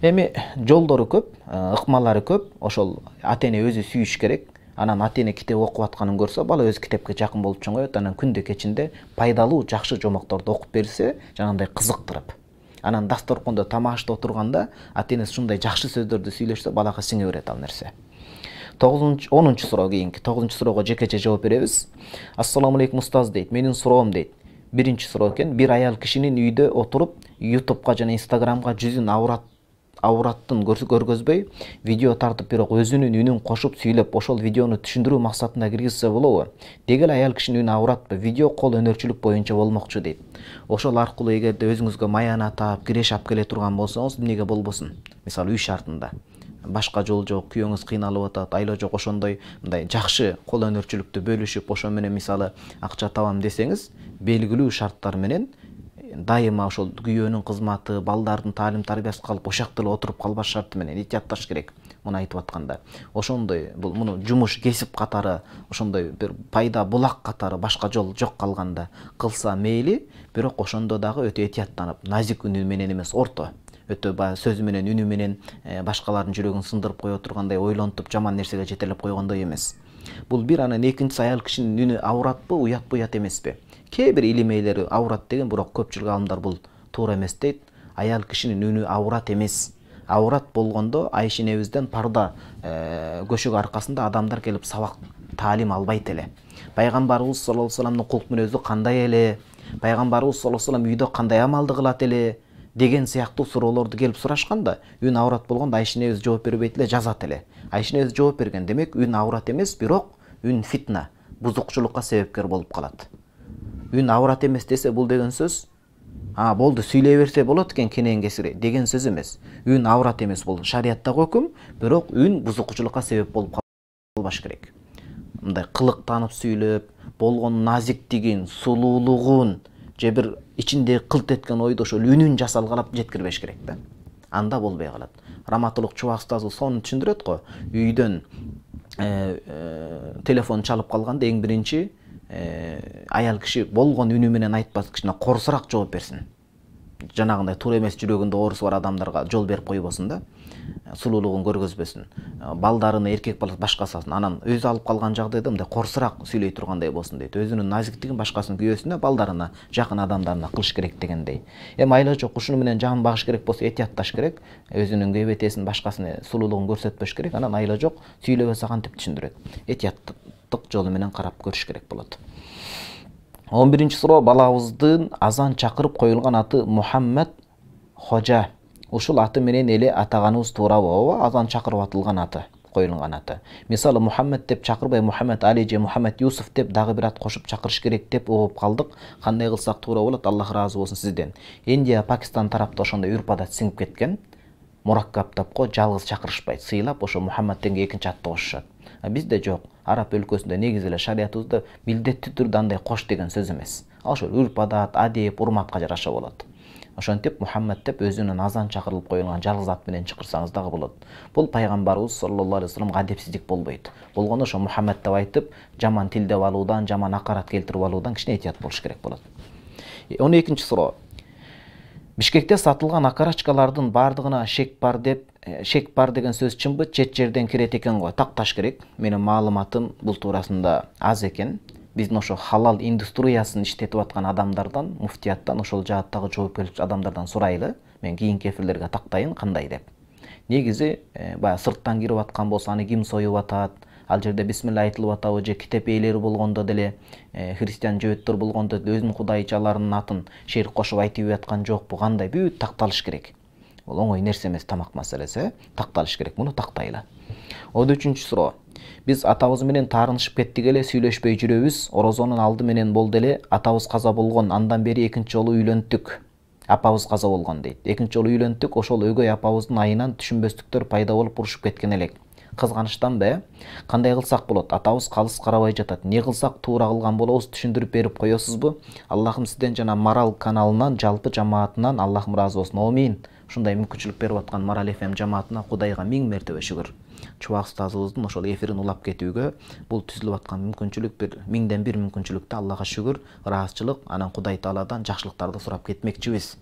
эми жолдору көп ыкмалары көп ошол ата эне өзү сүйүш керек анан ата эне китеп окуп атканын көрсө бала өзү китепке жакын болуп чоңоет анан күндө кечинде пайдалуу жакшы жомокторду окуп берсе жанагындай кызыктырып анан дасторкондо тамак иште отурганда ата энеси ушундай жакшы сөздөрдү сүйлөшсө балага сиңе берет ал нерсе тогузунчу онунчу суроо кийинки тогузунчу суроого жекече жооп беребиз ассалому алейкум устаз дейт менин суроом дейт биринчи суроо экен бир аял кишинин үйдө отуруп ютубка жана инстаграмга жүзүн аурат аураттын көргөзбөй видео тартып бирок өзүнүн үнүн кошуп сүйлөп ошол видеону түшүндүрүү максатында киргизсе болобу деги эле аял кишинин үнү ауратпы видео кол өнөрчүлүк боюнча болмокчу дейт ошол аркылуу эгерде өзүңүзгө маяна таап киреш алып келе турган болсоңуз эмнеге болбосун мисалы үй шартында башка жол жок күйөөңүз кыйналып атат айла жок ошондой мындай жакшы кол өнөрчүлүктү бөлүшүп ошо менен мисалы акча табам десеңиз белгилүү шарттар менен дайыма ошол күйөөнүн кызматы балдардын таалим тарбиясы калып ошол эле отуруп калбаш шарты менен этиятташ керек муну айтып атканда ошондой бул муну жумуш кесип катары ошондой бир пайда булак катары башка жол жок калганда кылса мейли бирок ошондо дагы өтө этияттанып назик үнү менен эмес орто өтө баягы сөзү менен үнү менен э, башкалардын жүрөгүн сындырып кое тургандай ойлонтуп жаман нерсеге жетелеп койгондой эмес бул бир анан экинчиси аял кишинин үнү ауратпы уятпы уят эмеспи кейбір ээлери аурат деген бирок көпчүлүк аалымдар бул туура эмес дейт аял кишинин үнү аурат эмес аурат болгондо энебизден парда көшөк аркасында адамдар келип сабак таалим албайт эле пайгамбарыбыз саллаллаху алейхи вассаламдын кулк мүнөзү кандай эле пайгамбарыбыз саллаллаху алейхи салам үйдө кандай амалды кылат эле деген сыяктуу суроолорду келип сурашканда үн аурат болгондо энебиз жооп бербейт эле жазат эле энебиз жооп берген демек үн аурат эмес бирок үн фитна бузукчулукка себепкер болуп калат үн аурат емес десе бұл деген сөз а болды сөйлей берсе болады екен кенен кесіре деген сөз емес үн аурат емес бұл шариаттағы үкім бірақ үн бұзықшылыққа себеп болып қалбаш керек мындай қылықтанып сөйлеп болған назиктигин сулуулугун же бир ішінде қылт еткен ойды ошол үнүн жасалгалап жеткирбеш керек да анда болбой калат раматулук чубак ұстазы соны түшүндүрөт го үйдөн телефон чалып калганда эң биринчи Э, аял киши болгон үнү менен айтпас кичине корсураак жооп берсин жанагындай туура эмес жүрөгүндө оорусу бар адамдарга жол берип койбосун да э, сулуулугун көргөзбөсүн э, балдарын эркек бала башкаса анан өзү алып калган жагдайда мындай корсураак сүйлөй тургандай болсун дейт өзүнүн назиктигин башкасынын күйөөсүнө балдарына жакын адамдарына кылыш керек дегендей эми айла жок ушуну менен жанын багыш керек болсо этиятташ керек өзүнүн кебетесин башкасын сулуулугун көрсөтпөш керек анан айла жок сүйлөбөсө кантип түшүндүрөт этият ысыктык жолу менен карап көрүш керек болот 11 биринчи суроо балабыздын азан чакырып коюлган аты мухаммад хожа ушул аты менен эле атаганыбыз туурабы азан чакырып атылган аты коюлган аты мисалы мухаммад деп чакырбай мухаммед али же мухаммад юсуф деп дагы бир ат кошуп чакырыш керек деп угуп калдык кандай кылсак туура болот аллах ыраазы болсун сизден индия пакистан тарапта ошондой үрп сиңип кеткен мураккап тапко жалгыз чакырышпайт сыйлап ошо мухаммад деген экинчи атты кошушат бизде жок араб өлкөсүндө негизи эле шариятыбызда милдеттүү түрдө андай кош деген сөз эмес ал ошол үрп адат адеп урматка жараша болот ошентип мухаммед деп өзүнүн азан чакырылып коюлган жалгыз ат менен чакырсаңыз дагы болот бул пайгамбарыбыз саллаллаху алейхи вассаламга адепсиздик болбойт болгону ошо мухаммед деп айтып жаман тилдеп алуудан жаман акарат келтирип алуудан кичине этият болуш керек болот он экинчи суроо бишкекте сатылған окорочкалардын бардығына шек бар деп э, шек бар деген сөз чынбы чет жерден кирет экен го такташ керек менин маалыматым бұл турасында аз экен биздин ошо халал индустриясын иштетип аткан адамдардан муфтияттан ошол жааттагы жоопкерчилик адамдардан сурайлы мен кийин кефирлерге тактайын кандай деп негизи э, баягы сырттан кирип аткан болсо аны ким союп атат ал жерде бисмилла айтылып атабы же китеп ээлери болгондо деле э, христиан жөөттөр болгондо деле өзүнүн кудайчаларынын атын ширк кошуп айтып аткан жокпу кандай бүт такталыш керек бул оңой нерсе эмес тамак маселеси э такталыш керек муну тактайлы он үчүнчү суроо биз атабыз менен таарынышып кеттик эле сүйлөшпөй жүрөбүз орозонун алды менен болду эле атабыз каза болгон андан бери экинчи жолу үйлөнттүк апабыз каза болгон дейт экинчи жолу үйлөнттүк ошол өгөй апабыздын айынан түшүнбөстүктөр пайда болуп урушуп кеткен элек қызғаныштан да қандай қылсақ болады атауыз қалыс қарабай жатады не қылсақ тура қылған боламыз түсіндіріп беріп қоясыз ба аллахым сізден жаңа марал каналынан жалпы жамаатынан аллахым разы болсын омин ушундай мүмкүнчүлүк берип аткан марал фм жамаатына құдайға миң мертебе шүгүр чубак устазыбыздын ошол эфирин улап кетүүгө бул түзүлүп аткан мүмкүнчүлүк бир миңден бир мүмкүнчүлүктө аллага шүгүр ыраазычылык анан кудай тааладан жакшылыктарды сурап кетмекчибиз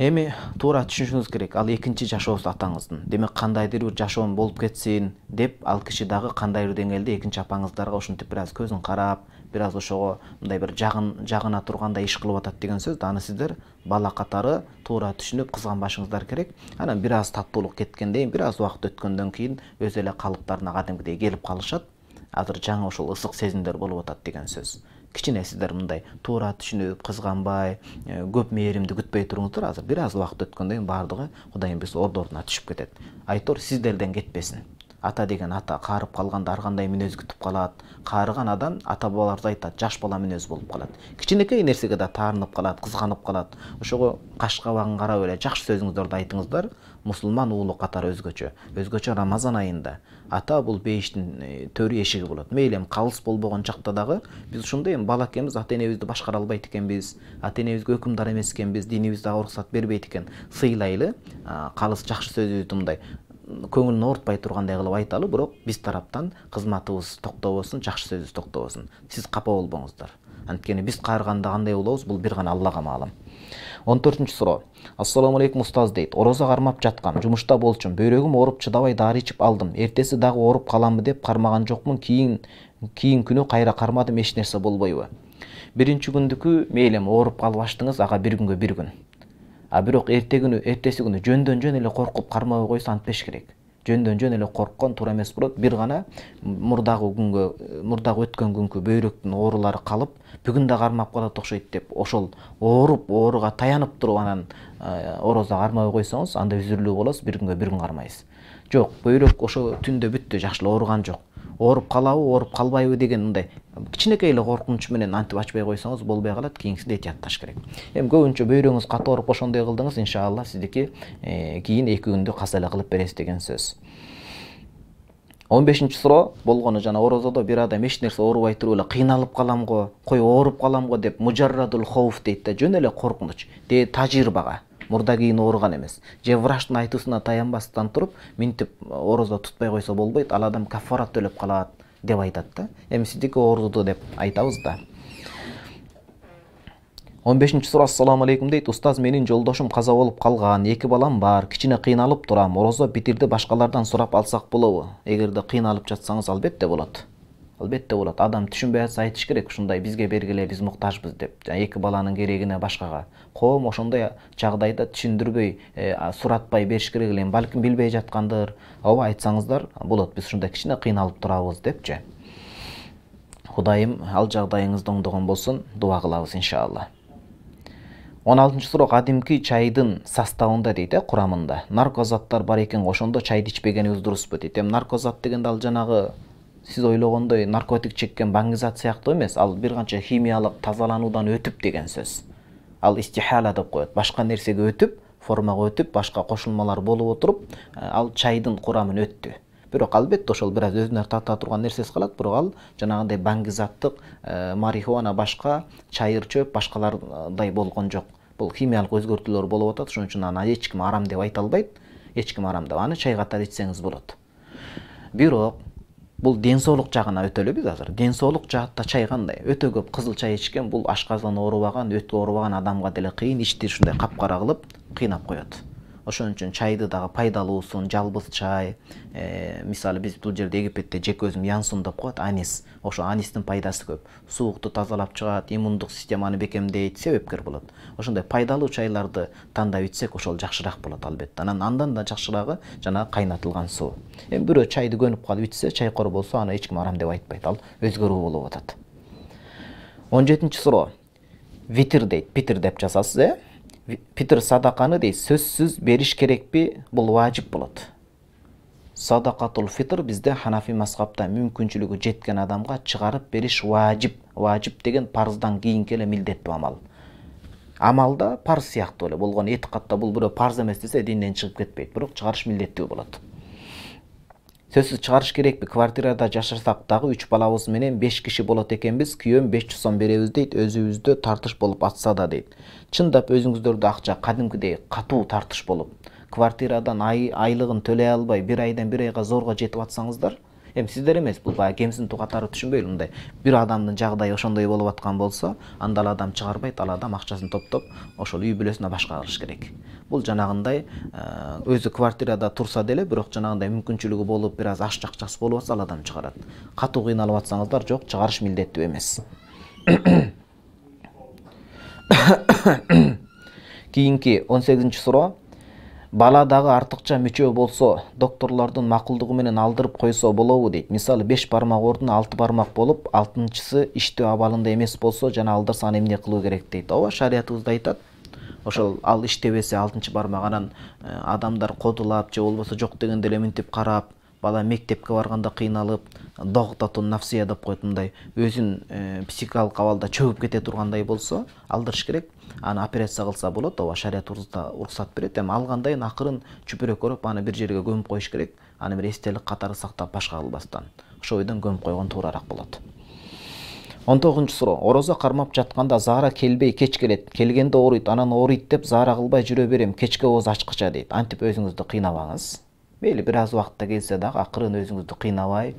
эми туура түшүнүшүңүз керек ал экинчи жашоосу атаңыздын демек кандайдыр бир жашоом болуп кетсин деп ал киши дагы кандайдыр деңгээлде экинчи апаңыздарга ушинтип бир аз көзүн карап бир аз ошого мындай бир жагын жагына тургандай иш кылып атат деген сөз аны сиздер бала катары туура түшүнүп кызганбашыңыздар керек анан бир аз таттуулук кеткенден кийин бир аз убакыт өткөндөн кийин өзү эле калыптарына кадимкидей келип калышат азыр жаңы ошол ысык сезимдер болуп атат деген сөз кичинесиздер мындай туура түшүнүп кызганбай көп мээримди күтпөй туруңуздар азыр бир аз убакыт өткөндөн кийин баардыгы кудайым билсе орду ордуна түшүп кетет айтор сиздерден кетпесин ата деген ата қарып қалғанда ар кандай мүнөз күтүп калат қарыған адам ата бабаларыбыз айтат жаш бала мүнөз болуп калат кичинекей нерсеге да таарынып калат кызганып калат ошого каш кабагын карап эле жакшы сөзүңүздөрдү айтыңыздар мусулман уулу катары өзгөчө өзгөчө рамазан айында ата бұл бейіштің төр ешігі болады мейлі қалыс калыс болбогон чакта дагы биз ушундай эми бала экенбиз ата энебизди башкара албайт экенбиз ата энебизге өкүмдар эмес экенбиз динибиз ауыр уруксат бербейт экен сыйлайлы калыс жакшы сөзүбүздү мындай көңүлүн оорутпай тургандай кылып айталы бирок біз тараптан кызматыбыз токтобосун жакшы сөзүбүз токтобосун сіз қапа болбоңуздар анткени біз кайырганда кандай болобуз бул бир гана аллаға маалым он төртүнчү суроо ассалому алейкум устаз дейт ороза кармап жаткам жумушта болчумун бөйрөгүм ооруп чыдабай дары ичип алдым эртеси дагы ооруп каламбы деп кармаган жокмун кийин кийинки күнү кайра кармадым эч нерсе болбойбу биринчи күндүкү мейли эми ооруп калып ачтыңыз ага бир күнгө бир күн а бирок эрте күнү эртеси күнү жөндөн жөн эле коркуп кармабай койсо антпеш керек жөндөн жөн эле корккон туура эмес болот бир гана мурдагы күнгө мурдагы өткөн күнкү бөйрөктүн оорулары калып бүгүн да кармап калат окшойт деп ошол ооруп ооруга таянып туруп анан э, орозо кармабай койсоңуз анда үзүрлүү болосуз бир күнгө бир күн кармайсыз жок бөйрөк ошо түндө бүттү жакшы эле ооруган жок ооруп калабы ооруп калбайбы деген мындай кичинекей эле коркунуч менен антип ачпай койсоңуз болбой калат кийинкисинде этиятташ керек эми көбүнчө бөйрөгүңүз катуу ооруп ошондой кылдыңыз иншаалла сиздики э, кийин эки күндү каза эле кылып бересиз деген сөз он бешинчи суроо болгону жана орозодо бир адам эч нерсе оорубай туруп эле кыйналып калам го кой ооруп калам го деп мужаррадул хоуф дейт да жөн эле коркунуч тажрыйбага мурда кийин ооруган эмес же врачтын айтуусуна таянбастан туруп минтип орозо тутпай койсо болбойт ал адам кафара төлөп калат деп айтат да эми сиздики оорудуу деп айтабыз да он бешинчи суроо ассаламу алейкум дейт устаз менин жолдошум каза болуп калган эки балам бар кичине кыйналып турам орозо битирди башкалардан сурап алсак болобу эгерде кыйналып жатсаңыз албетте болот албетте болот адам түшүнбөй атса айтыш керек ушундай бизге бергиле биз муктажбыз деп эки ә, баланын керегине башкага коом ошондой жагдайда түшүндүрбөй ә, суратпай бериш керек эле балким билбей жаткандыр ооба айтсаңыздар болот биз ушундай кичине кыйналып турабыз депчи кудайым ал жагдайыңызды оңдогон болсун дуба кылабыз иншалла он алтынчы суроо кадимки чайдын составында дейт э ә, курамында наркозаттар бар экен ошондо чайды ичпегенибиз дуруспу дейт эми наркозат дегенде ал жанагы сиз ойлағандай наркотик чеккен баңгизат сияқты емес ал бир канча химиялык тазалануудан өтүп деген сөз ал истихала деп коет башка нерсеге өтүп формага өтүп башка кошулмалар болуп отуруп э, ал чайдын құрамын өттү бирок албетте ошол бир аз өзүнө тарта турган нерсеси калат бирок ал жанагындай баңгизаттык э, марихуана башка чайыр чөп башкалардай болгон жок бул химиялык өзгөртүүлөр болуп атат ошон үчүн аны эч ким арам деп айта албайт эч ким арам деп аны чай катары ичсеңиз болот бирок бұл денсаулық жағына өтеліп азыр денсаулық жаатта чай кандай өтө көп кызыл чай ичкен бул ашказан оорубаган өт оорубаган адамга деле кыйын ичти ушундай капкара кылып кыйнап коет ошон үчүн чайды дагы пайдалуусун жалбыз чай э, мисалы биз бул жерде египетте жек өзүм янсун деп коет анис ошо анистин пайдасы көп суукту тазалап чыгат иммундук системаны бекемдейт себепкер болот ошондой пайдалуу чайларды тандап ичсек ошол жакшыраак болот албетте анан андан да жакшыраагы жанагы кайнатылган суу эми бирөө чайды көнүп калып ичсе чайкор болсо аны эч ким арам деп айтпайт ал өзгөрүү болуп атат он жетинчи суроо витир дейт питир деп жазасыз э фитр садақаны дей сөзсіз беріш керек пе бұл уәжіп болады садақатул фитр бізде ханафи масхабта мүмкіншілігі жеткен адамға шығарып беріш уәжіп уәжіп деген парздан кейін келе милдетті амал амалда парз сияқты ойлы болған етіқатта бұл біреу парз емес десе диннен шығып кетпейді бірақ шығарыш міндетті болады сөзсүз чыгарыш керекпи квартирада жашасак дагы үч балабыз менен беш киши болот экенбиз күйөөм беш жүз сом беребиз дейт өзүбүздө тартыш болуп атса да дейт чындап өзүңүздөрдө акча кадимкидей катуу тартыш болуп квартирадан ай, айлыгын төлөй албай бир айдан бир айга зорго жетип атсаңыздар эми сиздер эмес бул баягы кемсин тугатары түшүнбөйлү мындай бир адамдын жагдайы ошондой болуп аткан болсо анда ал адам чыгарбайт ал адам акчасын топтоп ошол үй бүлөсүнө башка кылыш керек бул жанагындай э, өзү квартирада турса деле бирок жанагындай мүмкүнчүлүгү болуп бир аз ашчык акчасы болуп атса ал адам чыгарат катуу кыйналып атсаңыздар жок чыгарыш милдеттүү эмес кийинки он сегизинчи суроо бала дагы артыкча мүчө болсо докторлордун макулдугу менен алдырып койсо болобу дейт мисалы беш бармак ордуна алты бармак болуп алтынчысы иштөө абалында эмес болсо жана алдырса аны эмне кылуу керек дейт ооба шариятыбызда айтат ошол ал иштебесе алтынчы бармак анан э, адамдар кодулап же болбосо жок дегенде эле мынтип карап бала мектепке барганда кыйналып доғтатун нафсия деп коет мындай өзүн э, психикалык абалда чөгүп кете тургандай болсо алдырыш керек аны операция кылса болот ооба шарият уруксат берет эми алгандан акырын чүпүрөк ороп аны бир жерге көмүп коюш керек аны бир эстелик катары сактап башка кылбастан ошол бойдон көмүп койгон туурараак болот он тогузунчу суроо орозо кармап жатканда заара келбей кеч келет келгенде ооруйт анан ооруйт деп заара кылбай жүрө берем кечке ооз ачкыча дейт антип өзүңүздү кыйнабаңыз мейлі біраз уақытта келсе дағы ақырын өзіңізді қинабай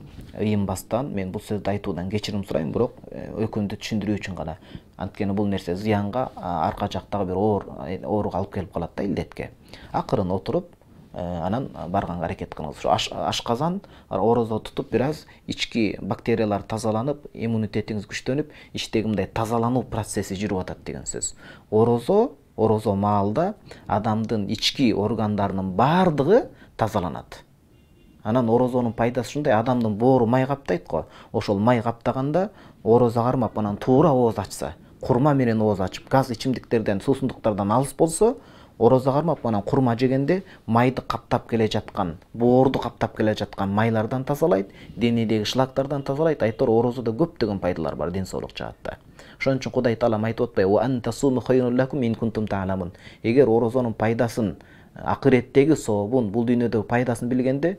иін бастан мен бұл сөзді айтудан кешірім сұраймын бірақ экөөнүздү түсіндіру үшін ғана анткени бұл нерсе зыянга арқа жақтағы бір оор ооруга алып келіп қалады да илдетке ақырын отырып анан барганга аракет кылыңыз ушу ашказан орозо тутуп бир аз бактериялар тазаланып иммунитетіңіз күчтөнүп іштегі мындай тазалануу процесси жүрүп атат деген сөз орозо орозо маалда адамдың ішкі органдарының баардыгы тазаланады анан орозонун пайдасы ушундай адамдын боору май каптайт го ошол май каптаганда орозо кармап анан туура ооз ачса курма менен ооз ачып газ ичимдиктерден суусундуктардан алыс болсо орозо кармап анан курма жегенде майды каптап келе жаткан боорду каптап келе жаткан майлардан тазалайт денедеги шлактардан тазалайт айтор орозодо көптөгөн пайдалар бар ден соолук жаатта ошон үчүн кудай таалам айтып атпайбы егер орозонун пайдасын Ақыреттегі сообун бұл дүйнөдөгү пайдасын билгенде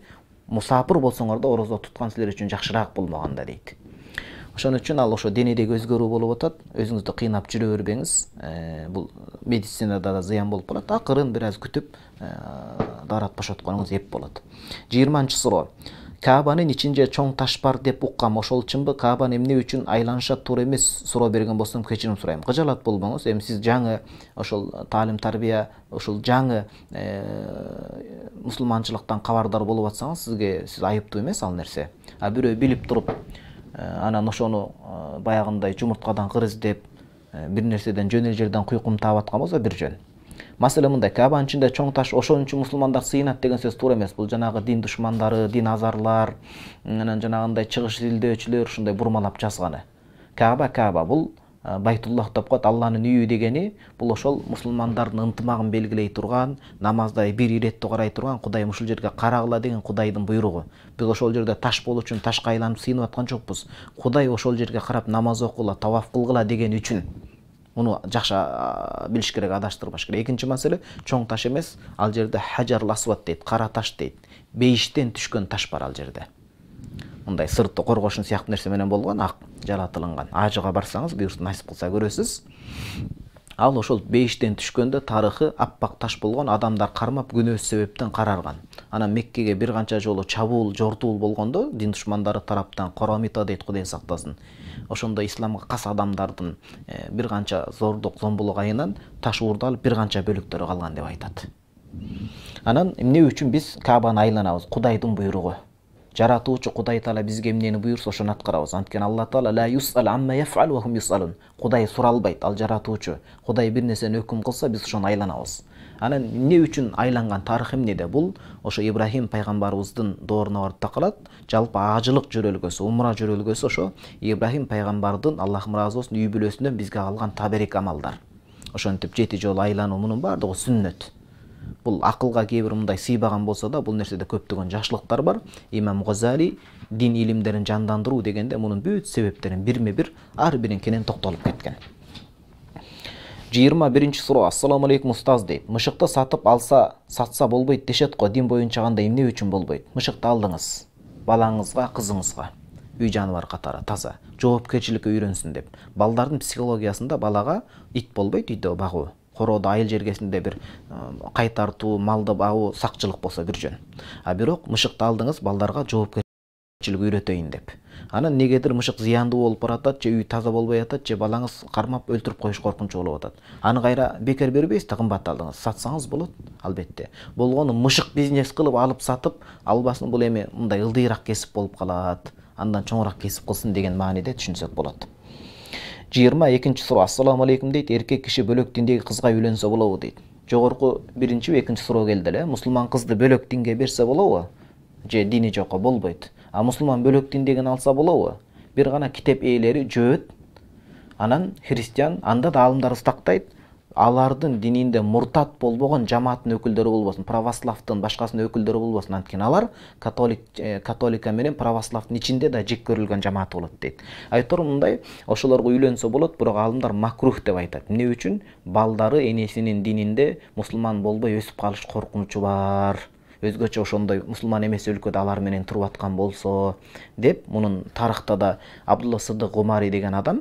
мұсапыр болсоңор да орозо туткан силер үчүн жакшыраак болмаган да дейт ошон үчүн ал ошо денедеги өзгөрүү болуп атат өзүңүздү кыйнап жүрө бербеңиз э, бул медицинада да зыян болуп калат акырын бир аз күтүп э, дары эп болот жыйырманчы суроо Кабанын ичинде чоң таш бар деп уккам ошол чынбы каабаны эмне үчүн айланышат туура эмес суроо берген болсом кечирим сурайм кыжаалат болбоңуз эми сиз жаңы ошол таалим тарбия ушул жаңы мусулманчылыктан кабардар болуп атсаңыз сизге сиз айыптуу эмес ал нерсе а бирөө билип туруп анан ошону баягындай жумурткадан кыр издеп бир нерседен жөн эле жерден куйкум таап аткан болсо бир жөн маселе мындай кәбаның ичинде чоң таш ошон үчүн мусулмандар сыйынат деген сөз туура эмес бул жанагы дин душмандары дин азарлар анан жанагындай чыгыш изилдөөчүлөр ушундай бурмалап жазганы кааба кааба бул байтуллах деп коет алланын үйү дегени бул ошол мусулмандардын ынтымагын белгилей турган намаздай бир иретти карай турган кудайым ушул жерге карагыла деген кудайдын буйругу биз ошол жерде таш болуу үчүн ташка айланып сыйынып аткан жокпуз кудай ошол жерге карап намаз окугула таваф кылгыла деген үчүн муну жакшы билиш керек адаштырбаш керек экинчи маселе чоң таш эмес ал жерде хажар асват дейт кара таш дейт бейиштен түшкөн таш бар ал жерде мындай сырты коргошун сыяктуу нерсе менен болгон ак жаратылынган ажыга барсаңыз буюрса насип кылса көрөсүз ал ошол бейиштен түшкөндө тарыхы аппак таш болгон адамдар кармап күнөөсү себептен карарган анан меккеге бир канча жолу чабуул жортуул болгондо дин душмандары тараптан коромито дейт кудай сактасын ошондой исламга кас адамдардын э, бир канча зордук зомбулук айынан таш уурдалып бир канча бөлүктөрү калган деп айтат анан эмне үчүн биз кабаны айланабыз кудайдын буйругу жаратуучу кудай таала бизге эмнени буюрса ошону аткарабыз анткени алла таала кудай суралбайт ал жаратуучу кудай бир нерсени өкүм кылса биз ошону айланабыз анан эмне үчүн айланган тарых эмнеде бул ошо ибрахим пайгамбарыбыздын дооруна барып такалат жалпы ажылык жөрөлгөсү умра жөрөлгөсү ошо ибрахим пайгамбардын аллахым ыраазы болсун үй бүлөсүнөн бизге калган таберек амалдар ошентип жети жолу айлануу мунун баардыгы сүннөт бул акылга кээ бир мындай сыйбаган болсо да бул нерседе көптөгөн жакшылыктар бар имам газали дин илимдерин жандандыруу дегенде мунун бүт себептерин бирме бир ар кенен токтолуп кеткен 21 суроо ассалому алейкум ұстаз дейді мышықты сатып алса сатса болбайды дешет қой дин бойынша қандай эмне үчүн болбойт мышықты алдыңыз балаңызға қызыңызға үй жануар қатары таза жоопкерчиликке үйренсін деп балдардың психологиясында балаға ит болбойт үйдө бағу короодо айыл жергесинде бир қайтарту малды багуу сакчылык болса бір жөн а бирок мышыкты алдыңыз балдарга жауапкершілік үйретейін деп ана негедир мышык зыяндуу болуп баратат же үй таза болбой атат же балаңыз кармап өлтүрүп коюш коркунучу болуп атат аны кайра бекер бербейсиз да кымбат алдыңыз сатсаңыз болот албетте болгону мышык бизнес кылып алып сатып албасын бул эми мындай ылдыйраак кесип болуп калат андан чоңураак кесип кылсын деген мааниде түшүнсөк болот жыйырма экинчи суроо ассалому алейкум дейт эркек киши бөлөк диндеги кызга үйлөнсө болобу дейт жогорку биринчиби экинчи суроо келди эле мусулман кызды бөлөк динге берсе болобу же дини жокко болбойт а мұсылман бөлек деген алса болобу бир гана китеп ээлери жөөт анан христиан анда да аалымдар ыстактайт алардын дининде муртат болбогон жамааттын өкүлдөрү болбосун православдын башкасынын өкүлдөрү болбосун анткени алар католик э, католика менен православдын ичинде да жек көрүлгөн жамаат болот дейт айтор мындай ошолорго үйлөнсө болот бирок аалымдар макрух деп айтат эмне үчүн балдары энесинин дининде мусулман болбой өсүп калыш коркунучу бар өзгөчө ошондой мусулман эмес өлкөдө алар менен туруп аткан болсо деп мунун тарыхта да абдулла сыдык умари деген адам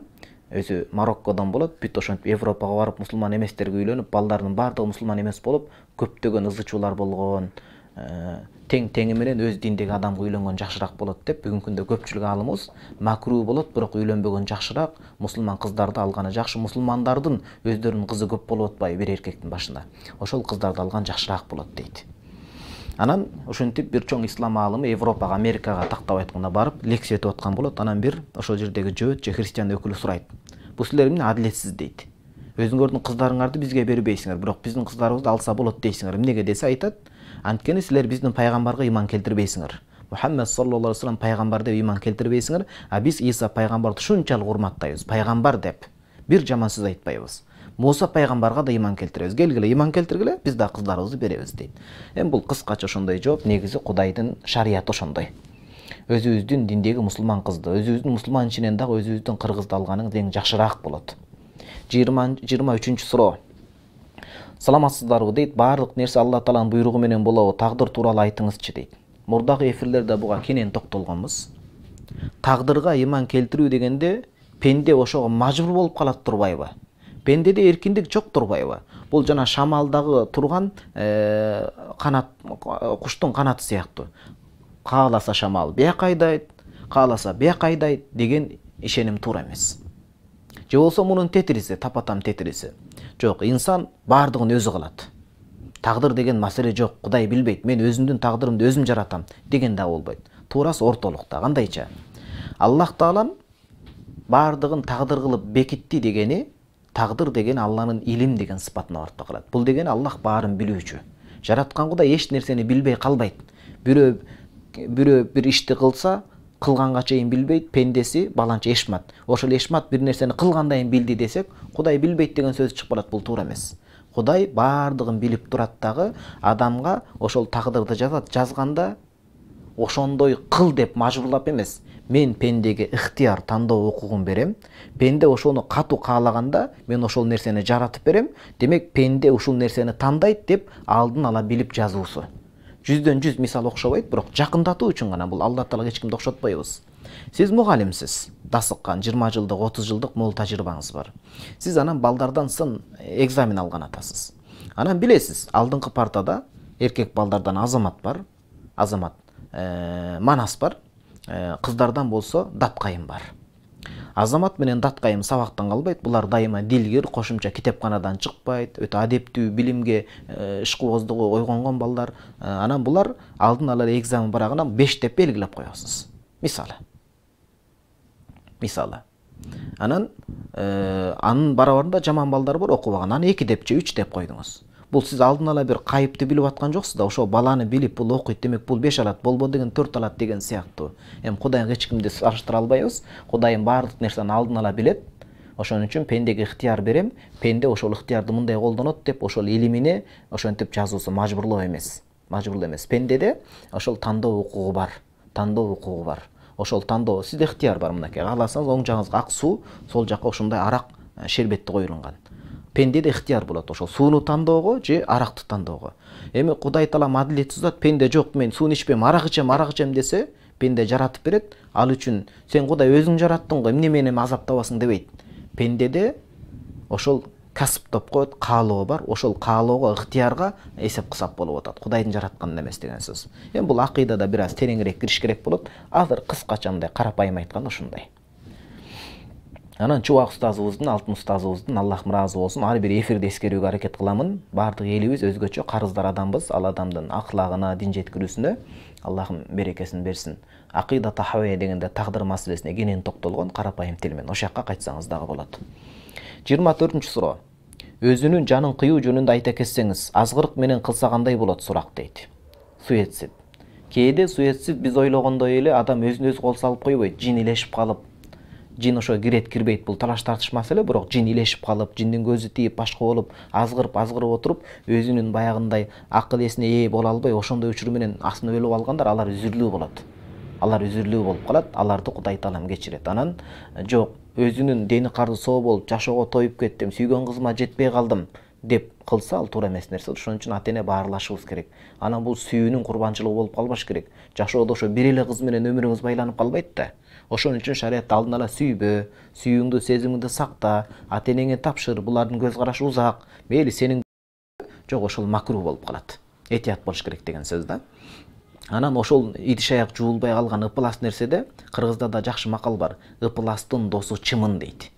өзү мароккодон болот бүт ошентип европага барып мусулман эместерге үйлөнүп балдарынын баардыгы мусулман эмес болуп көптөгөн ызычуулар болгон э, тең теңи менен өз диндеги адамга үйлөнгөн жакшыраак болот деп бүгүнкү күндө көпчүлүк аалымыбыз макруу болот бирок үйлөнбөгөн жакшыраак мусулман кыздарды алганы жакшы мусулмандардын өздөрүнүн кызы көп болуп атпайбы бир эркектин башында ошол кыздарды алган жакшыраак болот дейт анан ошентип бир чоң ислам аалымы европага америкага тактап айтканда барып лекция өтүп аткан болот анан бир ошол жердеги жөөт же христиан өкүлү сурайт бул силер эмне адилетсиз дейт өзүңөрдүн кыздарыңарды бизге бербейсиңер бирок биздин кыздарыбызды алса болот дейсиңер эмнеге десе айтат анткени силер биздин пайгамбарга иман келтирбейсиңер мухаммед саллаллаху алейхи вассалам пайгамбар деп ыйман келтирбейсиңер а биз иса пайгамбарды ушунчалык урматтайбыз пайгамбар деп бир жаман сөз айтпайбыз муса пайғамбарға да иман келтіреміз келгіле иман келтіргіле біз да қыздарыбызды беребиз дейт эми бул кыскача ошондой жооп негизи кудайдын шарияты ошондой өзүбүздүн диндеги мусулман кызды өзүбүздүн мусулман ичинен дагы өзүбүздүн кыргызды алганыңыз эң жакшыраак болот жыйырма үчүнчү суроо саламатсыздарбы дейт баардык нерсе алла тааланын буйругу менен болобу тагдыр тууралуу айтыңызчы дейт мурдагы эфирлерде буга кенен токтолгонбуз тагдырга иман келтирүү дегенде пенде ошого мажбур болуп калат турбайбы пендеде эркиндик жок турбайбы бул жана шамалдагы турган э, канат куштун канаты сыяктуу кааласа шамал бияка айдайт кааласа бияка айдайт деген ишеним туура эмес же болсо мунун тетириси тапа там тетириси жок инсан баардыгын өзү кылат тагдыр деген маселе жок кудай билбейт мен өзүмдүн тагдырымды өзүм жаратам деген да болбойт туурасы ортолукта кандайча аллах таалам баардыгын тагдыр кылып бекитти дегени тағдыр деген алланың илим деген сыпатына барып тақалады бұл деген аллах барын билүүчү жаратқан құдай еш нәрсені билбей қалбайды бирөө біреу бір ишти қылса қылғанға чейин билбейт пендесі баланча ешмат ошол ешмат бір нәрсені кылганда кийин билди десек құдай билбейт деген сөз чыгып қалады бул туура эмес кудай баардыгын билип турат дагы адамга ошол тағдырды жазат жазғанда ошондой қыл деп мажбурлап емес мен пендеге ықтияр таңдау құқығын берем пенде ошоны катуу каалаганда мен ошол нерсени жаратып берем демек пенде ушул нерсени тандайт деп алдын ала билип жазуусу жүздөн жүз мисал окшобойт бирок жакындатуу үчүн гана бул алла таалага эч кимди окшотпойбуз сиз мугалимсиз дасыккан жыйырма жылдык отуз жылдык мол тажрыйбаңыз бар сиз анан балдардан сын э, экзамен алган атасыз анан билесиз алдыңкы партада эркек балдардан азамат бар азамат э, манас бар ә, қыздардан болса датқайым бар азамат менен датқайым сабақтан калбайт булар дайыма дилгир кошумча китепканадан чыкпайт өтө адептүү билимге ишкубоздугу э, ойгонгон балдар э, анан булар алдын ала экзамен барагына беш деп белгилеп коесуз мисалы мисалы анан анын барабарында жаман балдар бар окубаган аны эки деп же үч деп койдуңуз бұл сіз алдын ала бір қайыпты біліп жатқан жоқсыз да ошол баланы билип бұл окуйт демек бұл беш алат бұл деген төрт алат деген сияқты эми кудайга эч кимди албайбыз кудайым барлық нәрсені алдын ала билет ошон үчүн пендеге ыктыяр берем пенде ошол ыктыярды мындай колдонот деп ошол илимине ошентип жазуусу мажбурлоо эмес мажбурлоо эмес пендеде ошол тандоо укугу бар тандоо укугу бар ошол тандоо сизде ыктыяр бар мынакей кааласаңыз оң жагыңызга ак суу сол жака ушундай арак э, шербетти койрулган пендеде ыктыяр болот ошол сууну тандоого же аракты тандоого эми кудай таала адилетсиз зат пенде жок мен сууну ичпейм арак ичем арак ичем десе пенде жаратып берет ал үчүн сен кудай өзүң жараттың го эмне мени эми азап дебейт пендеде ошол касп деп коет каалоо бар ошол каалоого ыктыярга эсеп кысап болуп атат кудайдын жаратканына эмес деген сөз эми бул акыйдада бир аз тереңирээк кириш керек болот азыр кыскача мындай карапайым айтканда ушундай анан чубак устазыбыздын алтын устазыбыздын аллах ыраазы болсун ар бир эфирде эскерүүгө аракет кыламын баардык элибиз өзгөчө карыздар адамбыз ал адамдын аклагына дин жеткирүүсүнө аллахым берекесин берсин ақида тахавия дегенде тагдыр маселесине кенен токтолгон карапайым тил менен ошол жака кайтсаңыз дагы болот жыйырма төртүнчү суроо өзүнүн жанын кыюу жөнүндө айта кетсеңиз азгырык менен кылса кандай болот сурак дейт суицид кээде суицид биз ойлогондой эле адам өзүн өзү кол салып койбойт жинилешип калып жин ошо кирет кирбейт бул талаш тартыш маселе бирок жин илешип калып жиндин көзү тийип башка болуп азгырып азгырып отуруп өзүнүн баягындай акыл эсине ээ боло албай ошондой учур менен асынып өлүп алгандар алар үзүрлүү болот алар үзүрлүү болуп калат аларды кудай таалам кечирет анан э, жок өзүнүн дени карды соо болуп жашоого тоюп кеттим сүйгөн кызыма жетпей калдым деп кылса ал туура эмес нерсе ошон үчүн ата эне баарлашыбыз керек анан бул сүйүүнүн курбанчылыгы болуп калбаш керек жашоодо ошо бир эле кыз менен өмүрүңүз байланып калбайт да ошон үчүн шарият алдын ала сүйбө сүйүүңдү сезимиңди сакта ата энеңе тапшыр булардын көз карашы узак мейли сенин жок ошол макруу болуп калат этият болуш керек деген сөз да анан ошол идиш аяк жуулбай калган ыплас нерседе кыргызда да жакшы макал бар ыпластын досу чымын дейт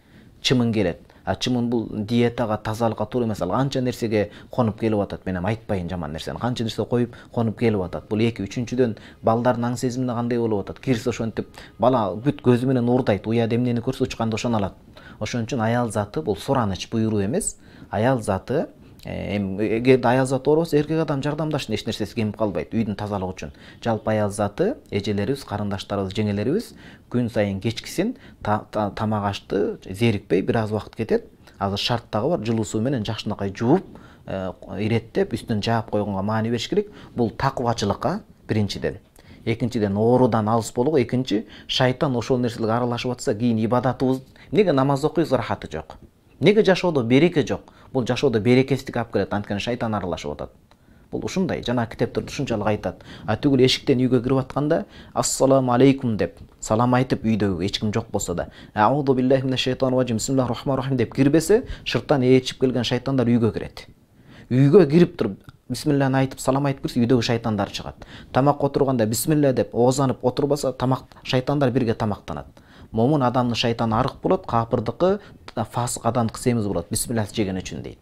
чымын келет чымын бұл диетаға тазалыққа туура емес ал қанша нәрсеге қонып келіп атат мен эми айтпайын жаман нәрсені қанша нәрсе қойып қонып келіп атат бұл эки үчүнчүдөн балдардын аң сезимине кандай болып атат кирсе ошентип бала бүт көзү менен уурдайт уяда эмнени көрсө учканда ошону алат ошон үчүн аял заты бул сураныч буйруу эмес аял заты Э, эми эгерде аял зат оорубаса эркек адам жардамдашсын эч нерсеси кемип калбайт үйдүн тазалыгы үчүн жалпы аял заты эжелерибиз карындаштарыбыз жеңелерибиз күн сайын кечкисин тамак ашты зерикпей бир аз убакыт кетет азыр шарт дагы бар жылуу суу менен жакшынакай жууп э, иреттеп үстүн жаап койгонго маани бериш керек бул такыбачылыкка биринчиден экинчиден оорудан алыс болу экинчи шайтан ошол нерселерге аралашып атса кийин ибадатыбыз эмнеге намаз окуйбуз ырахаты жок неге жашоодо береке жок бул жашоодо берекесиздик алып келет анткени шайтан аралашып атат бул ушундай жанагы китептерде ушунчалык айтат түгүл эшиктен үйгө кирип атканда ассаламу алейкум деп салам айтып үйдөгү эч ким жок болсо да аузу биллахи мина шайтан ражим бисмиллахи рахмани рахим деп кирбесе сырттан ээрчип келген шайтандар үйгө кирет үйгө кирип туруп бисмилланы айтып салам айтып кирсе үйдөгү шайтандар чыгат тамакка отурганда бисмилля деп оозанып отурбаса тамак шайтандар бирге тамактанат момун адамдын шайтаны арык болот капырдыкы фасқадан қысеміз болады бисмилля жеген үшін дейді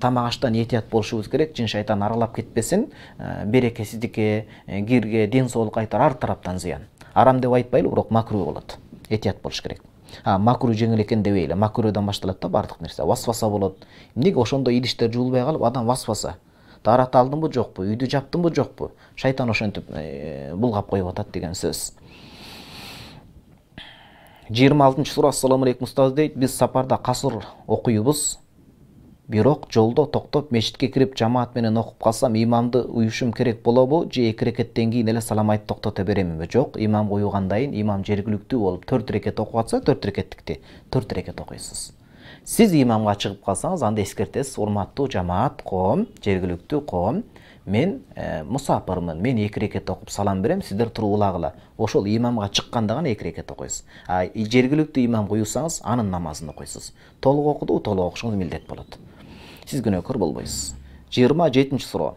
тамақ аштан етият болушыбыз керек жын шайтан аралап кетпесін ә, берекесіздікке ә, кирге денсаулыққа айтар ар тараптан зиян арам деп айтпайлы бірақ макру болады етият болуш керек а макру жеңіл екен дебейлі макрудан басталады да барлық нәрсе васваса болады эмнеге ошондой идиштер жуулбай қалып адам васваса тарата алдым ба жокпу үйді жаптым ба жокпу шайтан ошентип ә, булгап қойып атат деген сөз жыйырма алтынчы суроо ассалому алейкум устаз дейт биз сапарда касыр окуйбуз бирок жолдо токтоп мечитке кирип жамаат менен окуп калсам имамды уюшум керек болобу же эки рекеттен кийин эле салам айтып токтото береминби жок имам уюгандан кийин имам жергиликтүү болуп төрт рекет окуп атса төрт рекеттикти төрт рекет окуйсуз сиз имамга чыгып калсаңыз анда эскертесиз урматтуу жамаат коом жергиликтүү коом мен ә, э, мұсапырмын мен екі рекет оқып салам беремін сіздер тұруыла қыла ошол имамға шыққанда ғана екі рекет оқисыз а жергілікті имам құйсаңыз анын намазын оқисыз толық оқыды толық оқышыңыз міндет болады сіз күнөөкөр болбайсыз жыйырма жетинчи суроо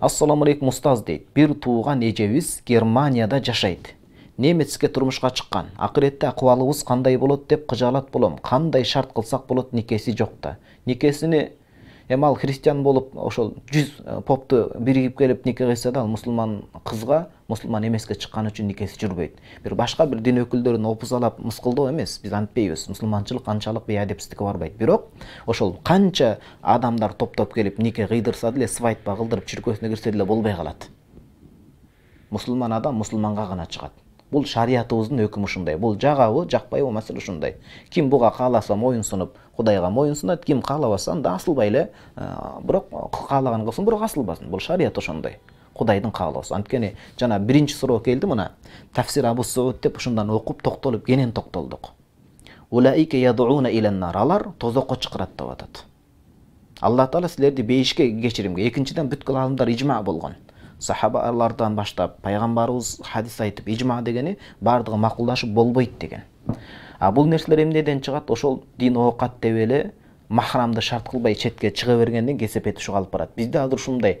ассаламу алейкум ұстаз дейді бір туған эжебиз германияда жашайт немецке турмушка шыққан, акыретте акыбалыбыз қандай болады деп кыжаалат болом қандай шарт қылсақ болады никеси жоқ та никесини эми ал христиан болуп ошол жүз попту биригип келип нике кыйса да ал мусулман кызга мусулман эмеске чыккан үчүн никеси жүрбөйт бир башка бир дин өкүлдөрүн опузалап мыскылдоо эмес биз антпейбиз мусулманчылык анчалык бейадепсиздикке барбайт бирок ошол канча адамдар топтоп келип нике кыйдырса деле свадьба кылдырып чиркөөсүнө кирсе деле болбой калат мусулман адам мусулманга гана чыгат бул шариятыбыздын өкүмү ушундай бул жагабы жакпайбы маселе ушундай ким бұға кааласа моюнсунуп кудайга моюнсунат кім каалабаса да асылбай эле бірақ каалаганын қылсын бірақ асылбасын бұл шарият ошондой құдайдың каалоосу анткени жана биринчи суроо келді мына тафсир абу суд деп ушундан оқып токтолуп кенен токтолдук алар тозокко чакырат деп атат алла таала силерди бейішке кечиримге екіншіден бүткүл аалымдар ижма болған сахабалардан баштап пайғамбарыбыз хадис айтып ижма дегені бардығы мақұлдашып болбойт деген а бұл нерселер эмнеден чыгат ошол дин оокат деп эле махрамды шарт кылбай четке чыга бергенден кесепети ушуга алып барат бизде азыр ушундай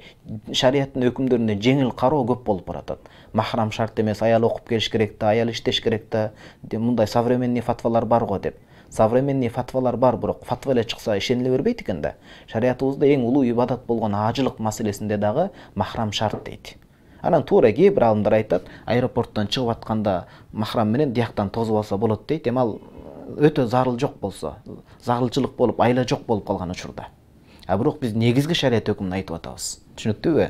шарияттын өкүмдөрүнө жеңил кароо көп болуп баратат махрам шарт эмес аял окуп келиш керек да аял иштеш керек да мындай современный фатвалар бар деп современный фатвалар бар бирок фатва эле чыкса ишениле бербейт экен да шариятыбызда эң улуу ибадат болгон ажылык маселесинде дагы махрам шарт дейт анан туура кээ бир аалымдар айтат аэропорттон чыгып атканда махрам менен дияктан тосуп алса болот дейт эми ал э, өтө зарыл жок болсо зарылчылык болуп айла жок болуп калган учурда а бирок биз негизги шарият өкүмүн айтып атабыз түшүнүктүүбү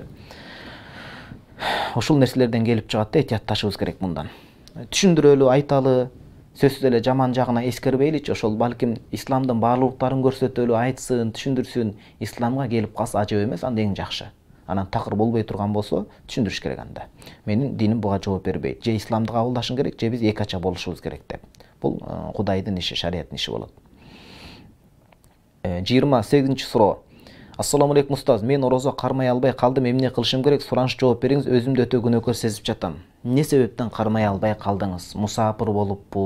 ошол нерселерден келип чыгат да этиятташыбыз керек мындан түшүндүрөлү айталы сөзсүз эле жаман жагына эскербейличи ошол балким исламдын баарлыктарын көрсөтөлү айтсын түшүндүрсүн исламга келип калса ажап эмес анда эң жакшы анан такыр болбой турган болсо түшүндүрүш керек анда менин диним буга жооп бербейт же исламды кабылдашың керек же биз эки ача болушубуз керек деп бул э, кудайдын иши шарияттын иши болот э, жыйырма сегизинчи суроо ассалому алейкум устаз мен орозо кармай албай калдым эмне кылышым керек сураныш жооп бериңиз өзүмдү өтө күнөөкөр сезип жатам не себептен қармай албай қалдыңыз мұсапыр болуппу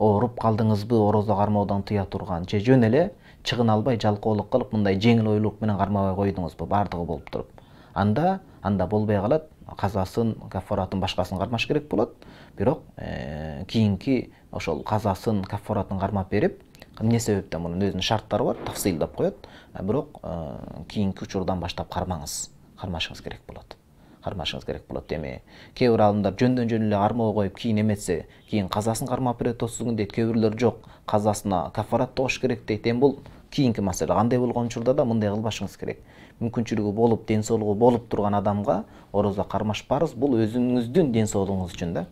ооруп қалдыңызбы ораза қармаудан тыя тұрған же жөн эле чыгын албай жалкоолук кылып мындай жеңил ойлуулук менен кармабай койдуңузбу баардыгы болуп туруп анда анда болбой калат казасын каффаратын башкасын кармаш керек болот бирок э, кийинки ошол казасын каффаратын кармап берип эмне себептен мунун өзүнүн шарттары бар тафсыйлдап коет э, бирок э, кийинки учурдан баштап кармаңыз кармашыңыз керек болот қармашыңыз керек болот эми кээ бир жөндөн жөн эле кармоо коюп кийин эметсе кийин казасын кармап берет отуз күн дейт кээ бирөөлөр жок казасына кафарат тогуш керек дейт эми бул кийинки маселе кандай болгон учурда да мындай кылбашыңыз керек мүмкүнчүлүгү болуп ден соолугу болуп турган адамга орозо кармашпаңыз бул өзүңүздүн ден соолугуңуз үчүн да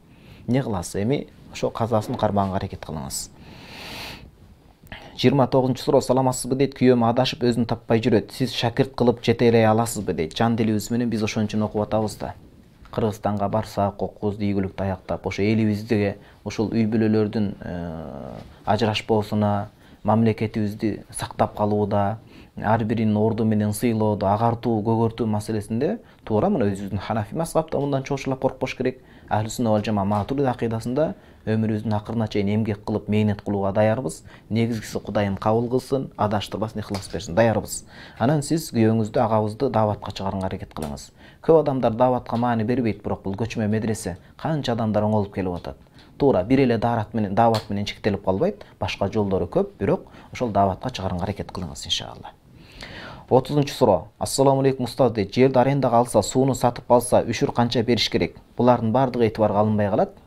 эмне кыласыз эми ошо казасын кармаганга аракет кылыңыз жиырма тогузунчу суроо саламатсызбы дейді күйөөм адашып өзүн таппай жүрөт сиз шакирт кылып жетелей аласызбы дейт жан дилибиз менен биз ошон үчүн окуп атабыз да кыргызстанга барсак окуубузду ийгиликтүү аяктап ошо элибизге ушул үй бүлөлөрдүн э, ажырашпоосуна мамлекетибизди сактап калууда ар биринин орду менен сыйлоодо агартуу көгөртүү маселесинде туура мына өзүбүздүн ханафи мазхаб мындан чочулап коркпош керек ахли сүнна вал жамаа матурида өміріміздің ақырына шейін емгек қылып мейнет қылуға даярбыз негізгісі құдайым қабыл қылсын адаштырбасын ихлас берсін даярбыз анан сиз күйөөңүздү агабызды дааватка чыгарганга аракет кылыңыз көп адамдар дааватка маани бербейт бирок бул көчмө медресе канча адамдар оңолуп келип атат туура бир эле даарат менен даават менен чектелип калбайт башка жолдору көп бирок ошол дааватка чыгарганга аракет кылыңыз иншаалла отузунчу суроо ассалому алейкум устаз дейт жерди арендага алса сууну сатып алса үшүр канча бериш керек булардын баардыгы этибарга алынбай калат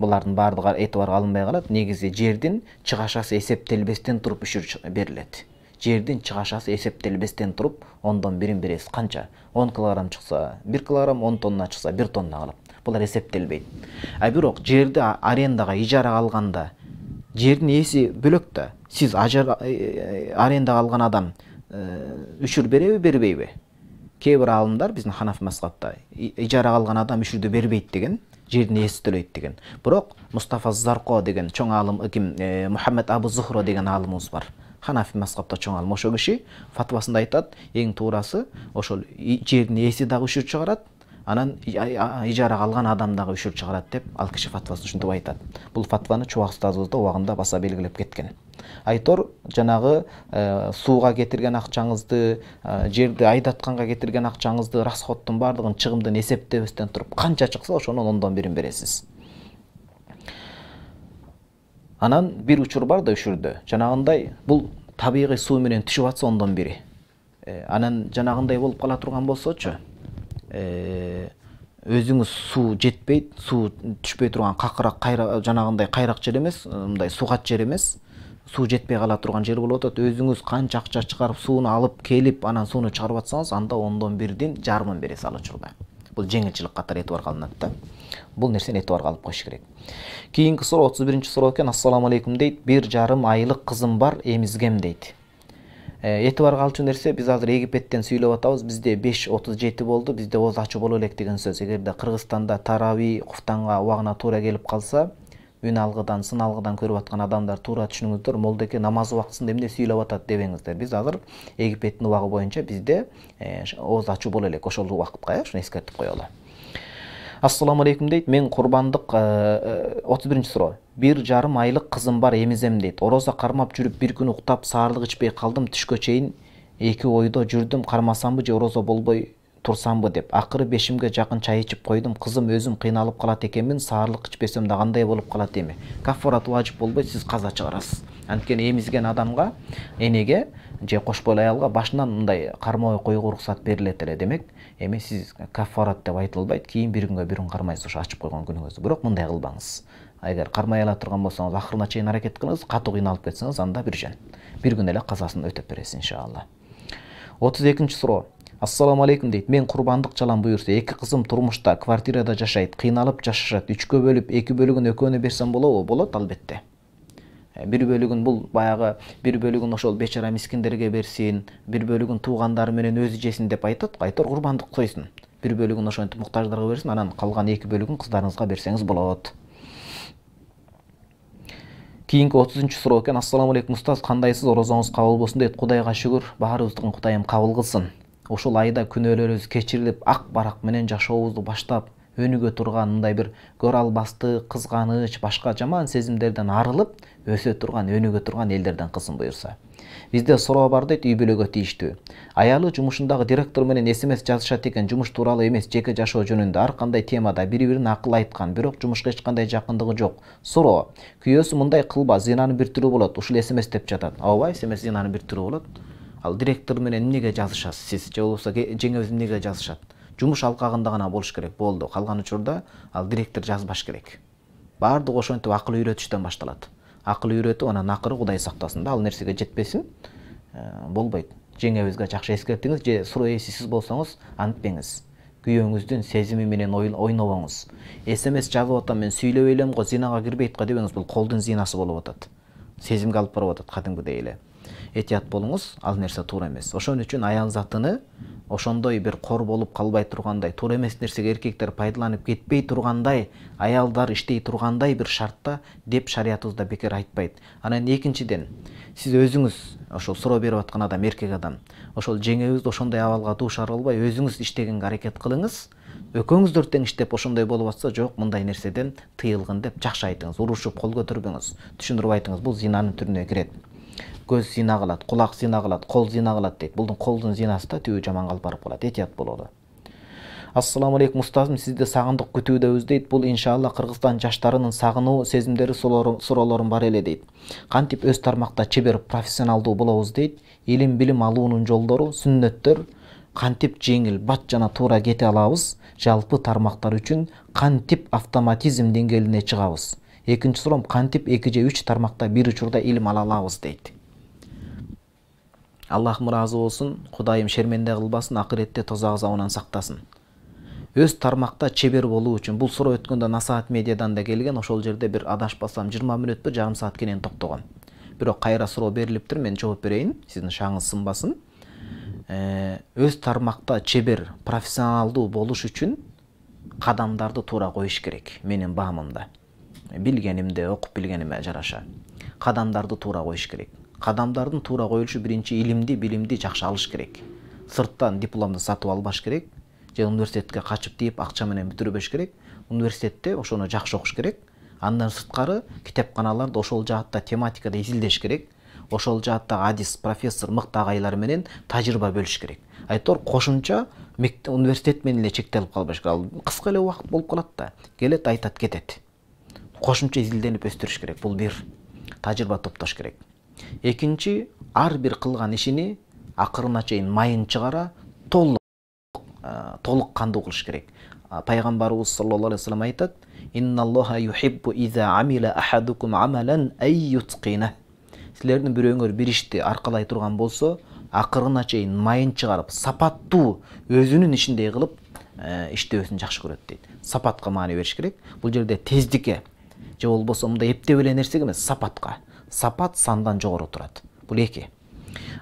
бұлардың барлығы этуарға алынбай қалады негізі жердің шығашасы есептелбестен тұрып үшір беріледі жердің шығашасы есептелбестен тұрып ондан бірін бересіз қанша 10 килограмм шықса 1 килограмм он тонна шықса 1 тонна қалып бұлар есептелбейді а бирок жерді арендаға ижараға алғанда жердің иесі бөлек та сіз ажар, э, э, арендаға алған адам э, үшір ме бербейби кээ кейбір алымдар біздің ханаф мазхабта ижараға алған адам үшүрдү бербейт деген жерін есі төлейді деген бірақ мұстафа зарқо деген чоң алым э, ким ә, э, мұхаммед абу зухро деген алымыбыз бар ханафи мазхабта чоң алым ошол киши фатвасында айтат эң туурасы ошол жердин ээси дагы шүр чыгарат анан ижарага алган адам дагы өшүрүп чыгарат деп ал киши фатвасын ушинтип айтат бул фатваны чубак устазыбыз да убагында баса белгилеп кеткен айтор жанагы э, сууга кетирген акчаңызды э, жерди айдатканга кетирген акчаңызды расходтун баардыгын чыгымдын эсептебестен туруп канча чыкса ошонун ондон бирин бересиз анан бир учур бар да ушүрдө жанагындай бул табигый суу менен түшүп атса ондон бири э, анан жанагындай болуп кала турган болсочу Э, өзіңіз су жетпейді су түшпей тұрған қақырақ қайра, жаңағындай қайрақ жер емес мындай суғат жер емес су жетпей қала тұрған жер болып атат өзіңіз қанша ақша шығарып суын алып келіп анан суны шығарып жатсаңыз анда ондон бирден жарымын бере ал учурда бул жеңилчилик катары этибарга алынат да бул нерсени этибарга алып коюш керек кийинки суроо отуз биринчи суроо экен алейкум дейт бир жарым айлык кызым бар эмизгем дейт Э, этибарга алчу нерсе биз азыр египеттен сүйлөп атабыз бизде беш отуз жети болду бизде ооз ачуу боло элек деген сөз эгерде кыргызстанда Тарави куфтанга убагына туура келип калса үн алгыдан сын алгыдан көрүп аткан адамдар туура түшүнүңүздөр молдеке намаз убактысында эмне сүйлөп атат дебеңиздер биз азыр египеттин убагы боюнча бизде ооз э, ачуу боло элек ошол убакытка э ушуну эскертип коелу ассалаумағалейкум алейкум дейді мен құрбандық э, э, отыз ә, бірінші сұрау бір жарым айлық қызым бар емізем дейді ораза қармап жүріп бір күн ұқтап сарылық ішпей қалдым түшке шейін екі ойда жүрдім қармасамбы же ораза болбай тұрсамбы деп ақыры бешімге жақын чай ішіп қойдым қызым өзім қиналып қалады екенмін сарылық ішпесем қандай болып қалады еме каффарат уажib болбай сіз қаза шығарасыз анткени эмизген адамга энеге же кош бойлуу аялга башынан мындай кармоо коюуга уруксат берилет эле демек эми сиз каффарат деп айтылбайт кийин бир күнгө күн кармайсыз ошо ачып койгон күнүңөздү бирок мындай кылбаңыз эгер кармай ала турган болсоңуз акырына чейин аракет кылыңыз катуу кыйналып кетсеңиз анда бир жөн бир күнү эле казасын өтөп бересиз иншалла отуз экинчи суроо ассалому алейкум дейт мен курбандык чалам буюрса эки кызым турмушта квартирада жашайт кыйналып жашашат үчкө бөлүп эки бөлүгүн экөөнө берсем болобу болот албетте бир бөлүгүн бул баягы бир бөлүгүн ошол бечара мискиндерге берсин бир бөлүгүн туугандары менен өзү жесин деп айтат го айтор курбандык сойсун бир бөлүгүн ошентип муктаждарга берсин анан калган эки бөлүгүн кыздарыңызга берсеңиз болот кийинки отузунчу суроо экен ассалом алейкум устаз кандайсыз орозоңуз кабыл болсун дейт кудайга шүгүр баарыбыздыкын кудайым кабыл кылсын ушул айда күнөөлөрүбүз кечирилип ак барак менен жашообузду баштап өнүгө турган мындай бир көрө албастык кызганыч башка жаман сезимдерден арылып өсө турган өнүгө турган элдерден кылсын буюрса бизде суроо бар дейт үй бүлөгө тийиштүү аялы жумушундагы директор менен смс жазышат экен жумуш тууралуу эмес жеке жашоо жөнүндө ар кандай темада бири бирине акыл айткан бирок жумушка эч кандай жакындыгы жок суроо күйөөсү мындай кылба зыйнанын бир түрү болот ушул смс деп жатат ооба смс зынанын бир түрү болот ал директор менен эмнеге жазышасыз сиз же болбосо жеңебиз эмнеге жазышат жумуш алкагында гана болуш керек болду калган учурда ал директор жазбаш керек баардыгы ошентип акыл үйрөтүштөн башталат ақыл үйретіп анан ақыры құдай сақтасын да ал нерсеге жетпесін ә, болбойт жеңебизге жакшы эскертиңиз же суроо болсаңыз, болсаңыз антпеңиз күйеуіңіздің сезими менен ойнобоңуз смс жазып атам мен сүйлеп элем ғой зинаға кирбейт го дебеңиз бул колдун зинасы болып атат сезімге алып барып атат кадимкидей эле этият болуңуз ал нерсе туура эмес ошон үчүн аял затыны ошондой бир кор болуп калбай тургандай туура эмес нерсеге эркектер пайдаланып кетпей тургандай аялдар иштей тургандай бир шартта деп шариятыбызда бекер айтпайт анан экинчиден сиз өзүңүз ошол суроо берип аткан адам эркек адам ошол жеңебиз ошондой абалга дуушар болбой өзүңүз иштегенге аракет кылыңыз экөөңүздөр тең иштеп ошондой болуп атса жок мындай нерседен тыйылгын деп жакшы айтыңыз урушуп кол көтөрбөңүз түшүндүрүп айтыңыз бул зинанын түрүнө кирет көз зина қылады құлақ зина қылады қол зина қылады дейді бұлдың қолдың зинасы да теуі жаман қалып барып қалады етият болады ассалаумағалейкум алейкум ұстазым сізді сағындық күтуді өздейді бұл иншалла қырғызстан жаштарының сағыну сезімдері суроолорун бар еле дейді. қантип өз тармақта чебер профессионалдуу болобуз дейді илим билим алуунун жолдору сүннөттөр кантип жеңил бат жана туура кете алабыз жалпы тармактар үчүн кантип автоматизм деңгээлине чыгабыз экинчи суроом кантип эки же үч тармакта бир учурда илим ала алабыз дейт аллахым разы болсын құдайым шерменде қылбасын ақыретте тозақ азабынан сақтасын өз тармақта чебер болу үшін бұл сұрау өткенде насаат медиадан да келген ошол жерде бир адашпасам 20 мүнөтпү жарым кенен токтогон бирок кайра суроо берилиптир мен жооп берейин сиздин шаңыңыз сынбасын э, өз тармакта чебер профессионалдуу болуш үчүн кадамдарды туура коюш керек менин баамымда билгенимде окуп билгениме жараша кадамдарды туура коюш керек қадамдардың тура қойылышы биринчи илимди билимди жакшы алыш керек сырттан дипломду сатып албаш керек же университетке качып тийип акча менен бүтүрбөш керек университетте ошону жакшы окуш керек андан сырткары китепканаларды ошол жаатта тематикада изилдеш керек ошол жааттагы адис профессор мыкты агайлар менен тажрыйба бөлүш керек айтор кошумча университет менен эле чектелип калбаш керек кыска эле убакыт болуп калат да келет айтат кетет кошумча изилденип өстүрүш керек бул бир тажрыйба топтош керек экинчи ар бир кылган ишини акырына чейин майын чыгара толук толук кандуу кылыш керек пайгамбарыбыз саллаллаху алейхи вассалам айтат иза силердин бирөөңөр бир ишти аркалай турган болсо акырына чейин майын чыгарып сапаттуу өзүнүн ишиндей кылып иштөөсүн жакшы көрөт дейт сапатка маани бериш керек бул жерде тездикке же болбосо мындай эптеп эле нерсеге эмес сапатка сапат сандан жогору турат бул эки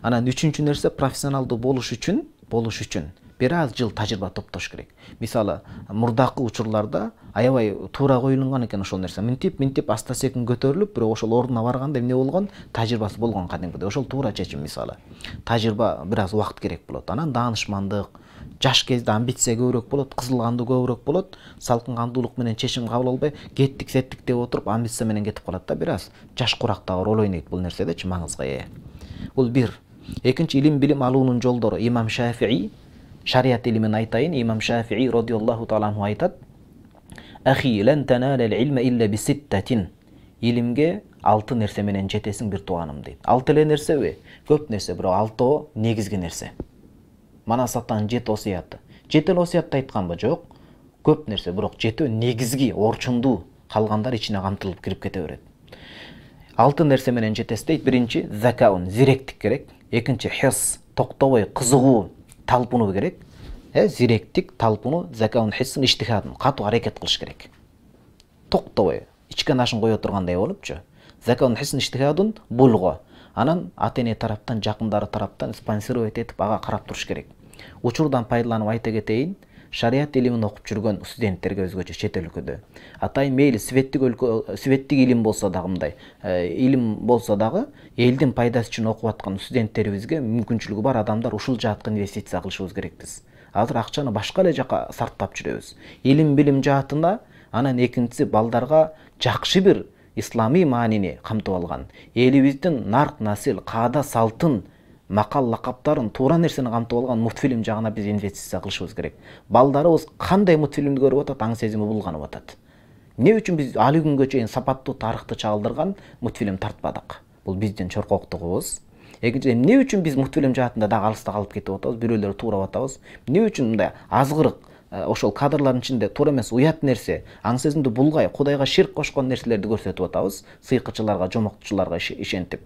анан үчүнчү нерсе профессионалдуу болуш үчүн болуш үчүн бир аз жыл тажрыйба топтош керек мисалы мурдакы учурларда аябай туура коюлган экен ошол нерсе мынтип мынтип аста секин көтөрүлүп бирок ошол ордуна барганда эмне болгон тажрыйбасы болгон кадимкидей ошол туура чечим мисалы тажрыйба бир аз убакыт керек болот анан даанышмандык жаш кезде амбиция болот кызыл кандуу көбірек болот салкын кандуулук менен чечим кабыл албай кеттик сеттік деп отуруп амбиция менен кетип калат да бир аз жаш курактагы роль ойнойт бул нерседечи маңызга ээ бул бир экинчи илим билим алуунун жолдору имам шафии шарият илимин айтайын имам шафии радиаллаху таала анху айтат ахи лән илма илля биситтатин илимге алты нерсе менен жетесиң бир тууганым дейт алты эле нерсеби көп нерсе бирок алтоо негизги нерсе манасаттан жеті осияты жеті осиятты айтқан ба жоқ көп нәрсе бірақ жеті негізгі орчундуу қалғандар ішіне қамтылып кіріп кете береді алты нәрсе менен жетесіз бірінші закаун зиректік керек екінші хис токтобой кызыгуу талпынуу керек э зиректик талпынуу закаун хиссин иштихадын катуу аракет кылыш керек токтобой ичке нашын кое тургандай болупчу закаун хиссин иштихадын булго анан ата эне тараптан жакындары тараптан спонсировать этип ага карап туруш керек учурдан пайдаланып айта кетейин шариат илимин окуп жүргөн студенттерге өзгөчө чет өлкөдө атайын мейли светтик өлкө э, светтик илим болсо дагы мындай э, илим болсо дагы элдин пайдасы үчүн окуп аткан студенттерибизге мүмкүнчүлүгү бар адамдар ушул жаатка инвестиция кылышыбыз керекпиз азыр акчаны башка эле жака сарптап жүрөбүз илим билим жаатына анан экинчиси балдарга жакшы бир исламий маанини камтып алган элибиздин нарк насил каада салтын мақал лақаптарын тура нәрсені қамтып алған мультфильм жағына біз инвестиция қылышыбыз керек балдарыбыз қандай мультфильмді көріп аң сезімі бұлғанып жатады не үшін біз әлі күнге шейін сапаттуу тарыхты чагылдырган мультфильм тартпадық бұл бізден чоркоктугубуз экинчиден эмне үчүн биз мультфильм жаатында дагы алыста калып кетип атабыз бирөөлөрдү туурап атабыз не үчүн мындай азгырык ә, ошол кадрлардын ичинде туура эмес уят нерсе аң сезимди булгай кудайга ширк кошкон нерселерди көрсөтүп атабыз сыйкычыларга жомокчуларга ишентип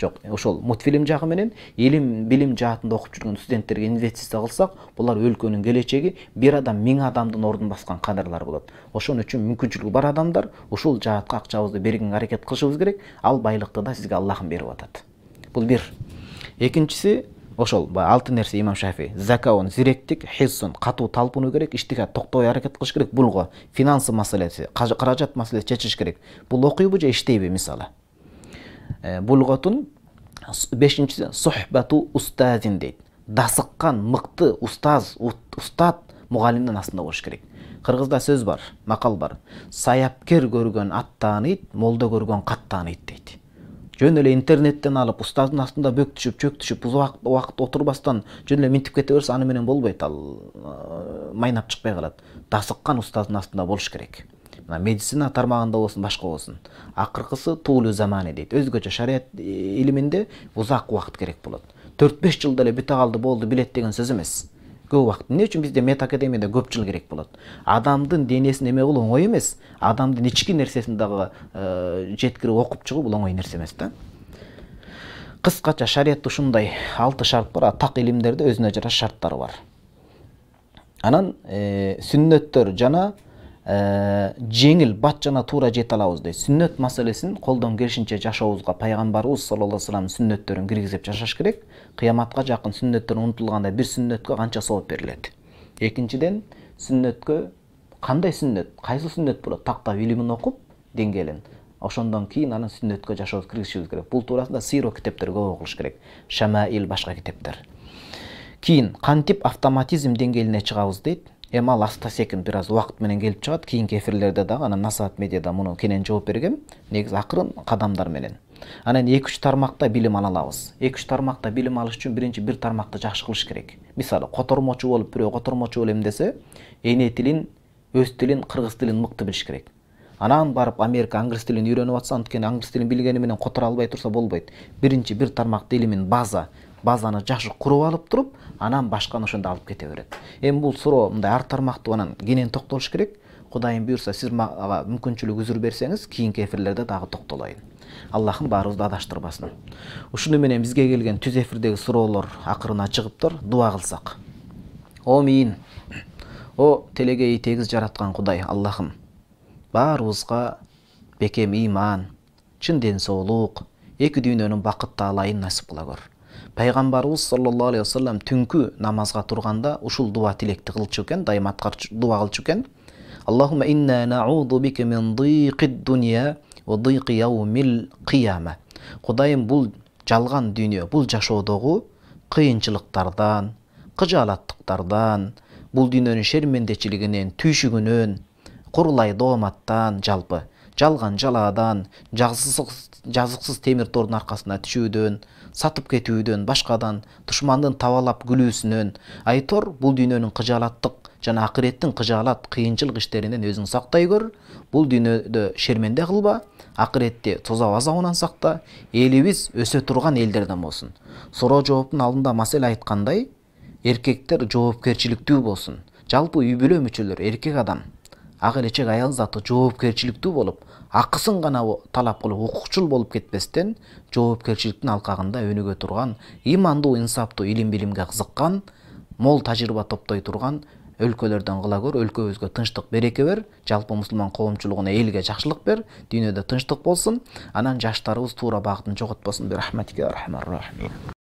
жок ошол мультфильм жагы менен илим билим жаатында окуп жүргөн студенттерге инвестиция кылсак булар өлкөнүн келечеги бир адам миң адамдын ордун баскан кадрлар болот ошон үчүн мүмкүнчүлүгү бар адамдар ушул жаатка акчабызды бергенге аракет кылышыбыз керек ал байлыкты да сизге аллахым берип атат бул бир экинчиси ошол баягы алты нерсе имам шафи закаун зиректик хисун катуу талпынуу керек иштиге токтобой аракет кылыш керек булго финансы маселеси каражат маселеси чечиш керек бул окуйбу же иштейби мисалы Э, бұлғатын бешіншісі сұхбату ұстазин дейді дасыққан мықты ұстаз ұстат мұғалімнің астында болушы керек қырғызда сөз бар мақал бар саяпкер көрген ат таниды молда көрген қат таниды дейді жөн эле интернеттен алып ұстаздың астында бөк түшіп чөк түшіп ұзақ уақыт отырбастан жөн эле минтип кете берсе аны менен болбойт ал э, майнап чыкпай калат дасыккан ұстаздың астында болуш керек мына медицина тармағында болсын башка болсын акыркысы тулу замани дейді өзгөчө шарият э, илиминде ұзақ уақыт керек болады төрт беш жылда эле бүтө калды болду билет деген сөз эмес көп убакыт эмне үчүн бизде мед академияда көп жыл керек болот адамдын денесин эме кылуу оңой эмес адамдын ички нерсесин дагы э, жеткирип окуп чыгуу бул оңой нерсе эмес да кыскача шариятта ушундай алты шарт бар так илимдерде өзүнө жараша шарттары бар анан э, сүннөттөр жана Э, жеңил бат жана туура жете алабыз дейт сүннөт маселесин колдон келишинче жашообузга пайгамбарыбыз саллаллаху алейхи ын сүннөттөрүн киргизип жашаш керек кыяматка жакын сүннөттөр унутулганда бир сүннөткө канча сооп берилет экинчиден сүннөткө кандай сүннөт кайсыл сүннөт болот тактап илимин окуп деңгээлин ошондон кийин анан сүннөткө жашообузду киргизишибиз керек бул туурасында сиро китептер көп окулуш керек шамаил башка китептер кийин кантип автоматизм деңгээлине чыгабыз дейт эми ал аста секин бир аз убакыт менен келип чыгат кийинки эфирлерде дагы анан насаат медиада муну кенен жооп бергем негизи акырын кадамдар менен анан эки үч тармакта билим ала алабыз эки үч тармакта билим алыш үчүн биринчи бир тармакты жакшы кылыш керек мисалы котормочу болуп бирөө котормочу болом десе эне тилин өз тилин кыргыз тилин мыкты билиш керек анан барып америка англис тилин үйрөнүп атса анткени англис тилин билгени менен котора албай турса болбойт биринчи бир тармакты илимин база базаны жакшы куруп алып туруп анан башканы ошондо алып кете берет эми бул суроо мындай ар тармактуу анан кенен токтолуш керек кудайым буюрса сиз мага мүмкүнчүлүк үзүр берсеңиз кийинки эфирлерде дагы токтолоюн аллахым баарыбызды адаштырбасын ушуну менен бизге келген түз эфирдеги суроолор акырына чыгыптыр дуба кылсак о мийин о телегейи тегиз жараткан кудай аллахым баарыбызга бекем ыйман чын ден соолук эки дүйнөнүн бакыт таалайын насип кыла көр пайғамбарыбыз саллаллаху алейхи вассалам түнкі намазға тұрғанда ушул дуа тилекти кылчу экен дайым аткарчу дуа кылчу экен аллахума инна науду бика мин дунья қияма құдайым бұл жалған дүние бұл жашоодогу кыйынчылыктардан кыжаалаттыктардан бул дүйнөнүн шермендечилигинен түйшүгүнөн курулай дооматтан жалпы жалган жалаадан жазыксыз темир тордун аркасына түшүүдөн сатып кетүүдөн башкадан душмандын табалап күлүүсүнөн айтор бул дүйнөнүн кыжаалаттык жана акыреттин кыжаалат кыйынчылык иштеринен өзүң сактай көр бул дүйнөдө шерменде кылба акыретте тозап азабынан сакта элибиз өсө турган элдерден болсун суроо жооптун алдында маселе айткандай эркектер жоопкерчиликтүү болсун жалпы үй бүлө мүчөлөрү эркек адам ак элечек аял заты жоопкерчиликтүү болуп ақысын ғана талап қылып оқушыл болып кетпестен жауапкершіліктің алқағында өнүгө тұрған, иманды инсапты илим билимге қызыққан, мол тәжірибе топтой тұрған өлкөлөрдөн кыла көр өлкөбүзгө тынчтык береке бер жалпы мусулман коомчулугуна элге жакшылык бер дүйнөдө тынчтык болсун анан жаштарыбыз туура багытын жоготпосун бирахматика